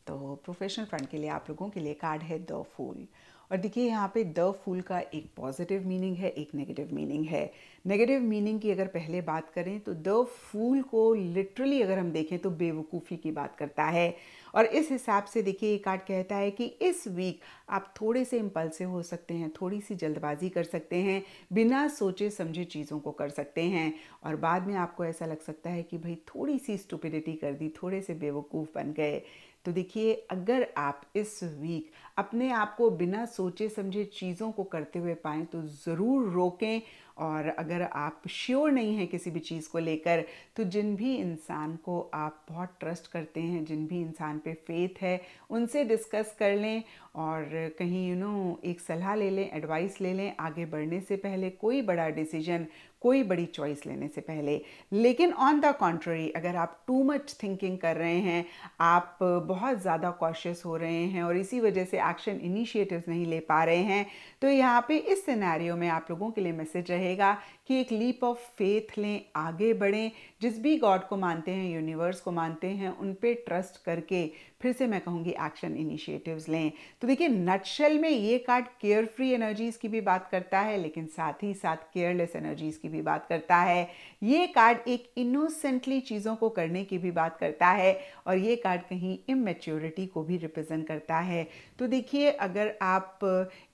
तो प्रोफेशनल फ्रंट के लिए आप लोगों के लिए कार्ड है द फूल और देखिए यहाँ पे द फूल का एक पॉजिटिव मीनिंग है एक नेगेटिव मीनिंग है नेगेटिव मीनिंग की अगर पहले बात करें तो द फूल को लिटरली अगर हम देखें तो बेवकूफ़ी की बात करता है और इस हिसाब से देखिए ये कार्ड कहता है कि इस वीक आप थोड़े से इम्पल्सिव हो सकते हैं थोड़ी सी जल्दबाजी कर सकते हैं बिना सोचे समझे चीज़ों को कर सकते हैं और बाद में आपको ऐसा लग सकता है कि भाई थोड़ी सी स्टूपिडिटी कर दी थोड़े से बेवकूफ़ बन गए तो देखिए अगर आप इस वीक अपने आप को बिना सोचे समझे चीज़ों को करते हुए पाएं तो ज़रूर रोकें और अगर आप श्योर नहीं हैं किसी भी चीज़ को लेकर तो जिन भी इंसान को आप बहुत ट्रस्ट करते हैं जिन भी इंसान पे फेथ है उनसे डिस्कस कर लें और कहीं यू you नो know, एक सलाह ले लें एडवाइस ले लें आगे बढ़ने से पहले कोई बड़ा डिसीजन कोई बड़ी चॉइस लेने से पहले लेकिन ऑन द कॉन्ट्ररी अगर आप टू मच थिंकिंग कर रहे हैं आप बहुत ज़्यादा कॉशियस हो रहे हैं और इसी वजह से एक्शन इनिशिएटिव्स नहीं ले पा रहे हैं तो यहाँ पे इस सिनेरियो में आप लोगों के लिए मैसेज रहेगा कि एक लीप ऑफ फेथ लें आगे बढ़ें जिस भी गॉड को मानते हैं यूनिवर्स को मानते हैं उन पे ट्रस्ट करके फिर से मैं कहूँगी एक्शन इनिशिएटिव्स लें तो देखिए नटशल में ये कार्ड केयर फ्री एनर्जीज़ की भी बात करता है लेकिन साथ ही साथ केयरलेस एनर्जीज़ की भी बात करता है ये कार्ड एक इनोसेंटली चीज़ों को करने की भी बात करता है और ये कार्ड कहीं इमेच्योरिटी को भी रिप्रेजेंट करता है तो देखिए अगर आप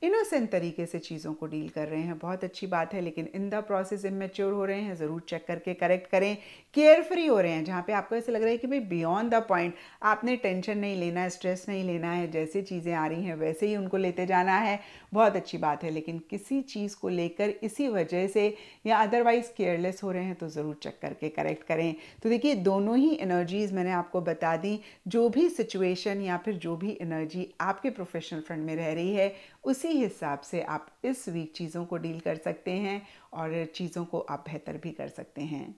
इनोसेंट तरीके से चीज़ों को डील कर रहे हैं बहुत अच्छी बात है लेकिन इन द प्रोसेस इमेच्योर हो रहे हैं ज़रूर चेक करके करेक्ट करें केयर फ्री हो रहे हैं जहाँ पे आपको ऐसे लग रहा है कि भाई बियॉन्ड द पॉइंट आपने टेंशन नहीं लेना है स्ट्रेस नहीं लेना है जैसे चीज़ें आ रही हैं वैसे ही उनको लेते जाना है बहुत अच्छी बात है लेकिन किसी चीज़ को लेकर इसी वजह से या अदरवाइज़ केयरलेस हो रहे हैं तो ज़रूर चेक करके करेक्ट करें तो देखिए दोनों ही एनर्जीज़ मैंने आपको बता दी जो भी सिचुएशन या फिर जो भी एनर्जी आपके प्रोफेशनल फ्रंट में रह रही है उसी हिसाब से आप इस वीक चीज़ों को डील कर सकते हैं और चीज़ों को आप बेहतर भी कर सकते हैं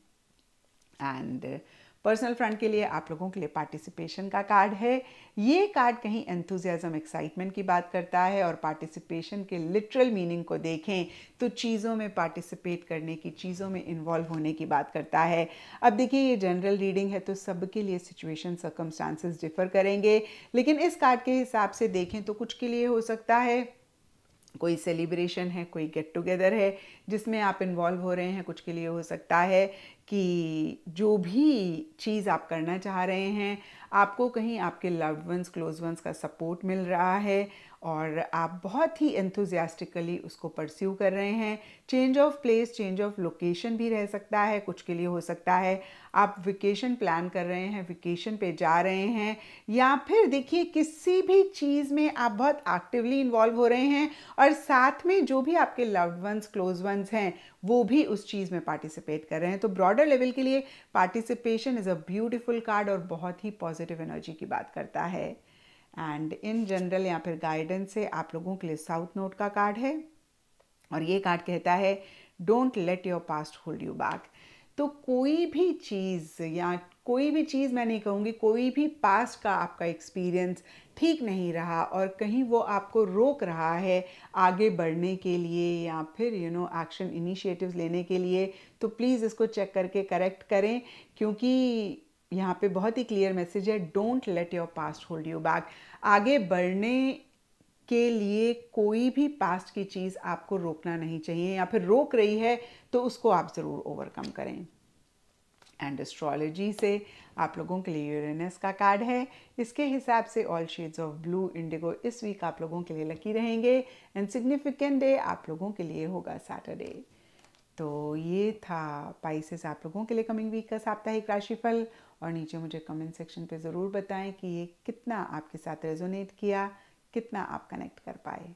एंड पर्सनल फ्रंट के लिए आप लोगों के लिए पार्टिसिपेशन का कार्ड है ये कार्ड कहीं एंथुजियाज़म एक्साइटमेंट की बात करता है और पार्टिसिपेशन के लिटरल मीनिंग को देखें तो चीज़ों में पार्टिसिपेट करने की चीज़ों में इन्वॉल्व होने की बात करता है अब देखिए ये जनरल रीडिंग है तो सबके लिए सिचुएशन सर्कमस्टांसेस डिफ़र करेंगे लेकिन इस कार्ड के हिसाब से देखें तो कुछ के लिए हो सकता है कोई सेलिब्रेशन है कोई गेट टुगेदर है जिसमें आप इन्वॉल्व हो रहे हैं कुछ के लिए हो सकता है कि जो भी चीज़ आप करना चाह रहे हैं आपको कहीं आपके लव्ड वंस क्लोज वंस का सपोर्ट मिल रहा है और आप बहुत ही एंथुजियास्टिकली उसको परस्यू कर रहे हैं change of place change of location भी रह सकता है कुछ के लिए हो सकता है आप वेकेशन प्लान कर रहे हैं वेकेशन पे जा रहे हैं या फिर देखिए किसी भी चीज़ में आप बहुत एक्टिवली इन्वॉल्व हो रहे हैं और साथ में जो भी आपके लव्ड वंस क्लोज वंस हैं वो भी उस चीज़ में पार्टिसिपेट कर रहे हैं तो ब्रॉडर लेवल के लिए participation is a beautiful card और बहुत ही पॉजिटिव एनर्जी की बात करता है एंड इन जनरल या फिर गाइडेंस से आप लोगों के लिए साउथ नोट का कार्ड है और ये कार्ड कहता है don't let your past hold you back तो कोई भी चीज़ या कोई भी चीज़ मैं नहीं कहूँगी कोई भी पास्ट का आपका एक्सपीरियंस ठीक नहीं रहा और कहीं वो आपको रोक रहा है आगे बढ़ने के लिए या फिर यू नो एक्शन इनिशिएटिव्स लेने के लिए तो प्लीज़ इसको चेक करके करेक्ट करें क्योंकि यहाँ पे बहुत ही क्लियर मैसेज है don't let your past hold you back आगे बढ़ने के लिए कोई भी पास्ट की चीज़ आपको रोकना नहीं चाहिए या फिर रोक रही है तो उसको आप ज़रूर ओवरकम करें एंड एस्ट्रोलॉजी से आप लोगों के लिए यूरेनस का कार्ड है इसके हिसाब से all shades of blue indigo इस वीक आप लोगों के लिए लकी रहेंगे एंड सिग्निफिकेंट डे आप लोगों के लिए होगा सैटरडे तो ये था पाइसेस आप लोगों के लिए कमिंग वीक का साप्ताहिक राशिफल और नीचे मुझे कमेंट सेक्शन पे ज़रूर बताएं कि ये कितना आपके साथ रेजोनेट किया कितना आप कनेक्ट कर पाए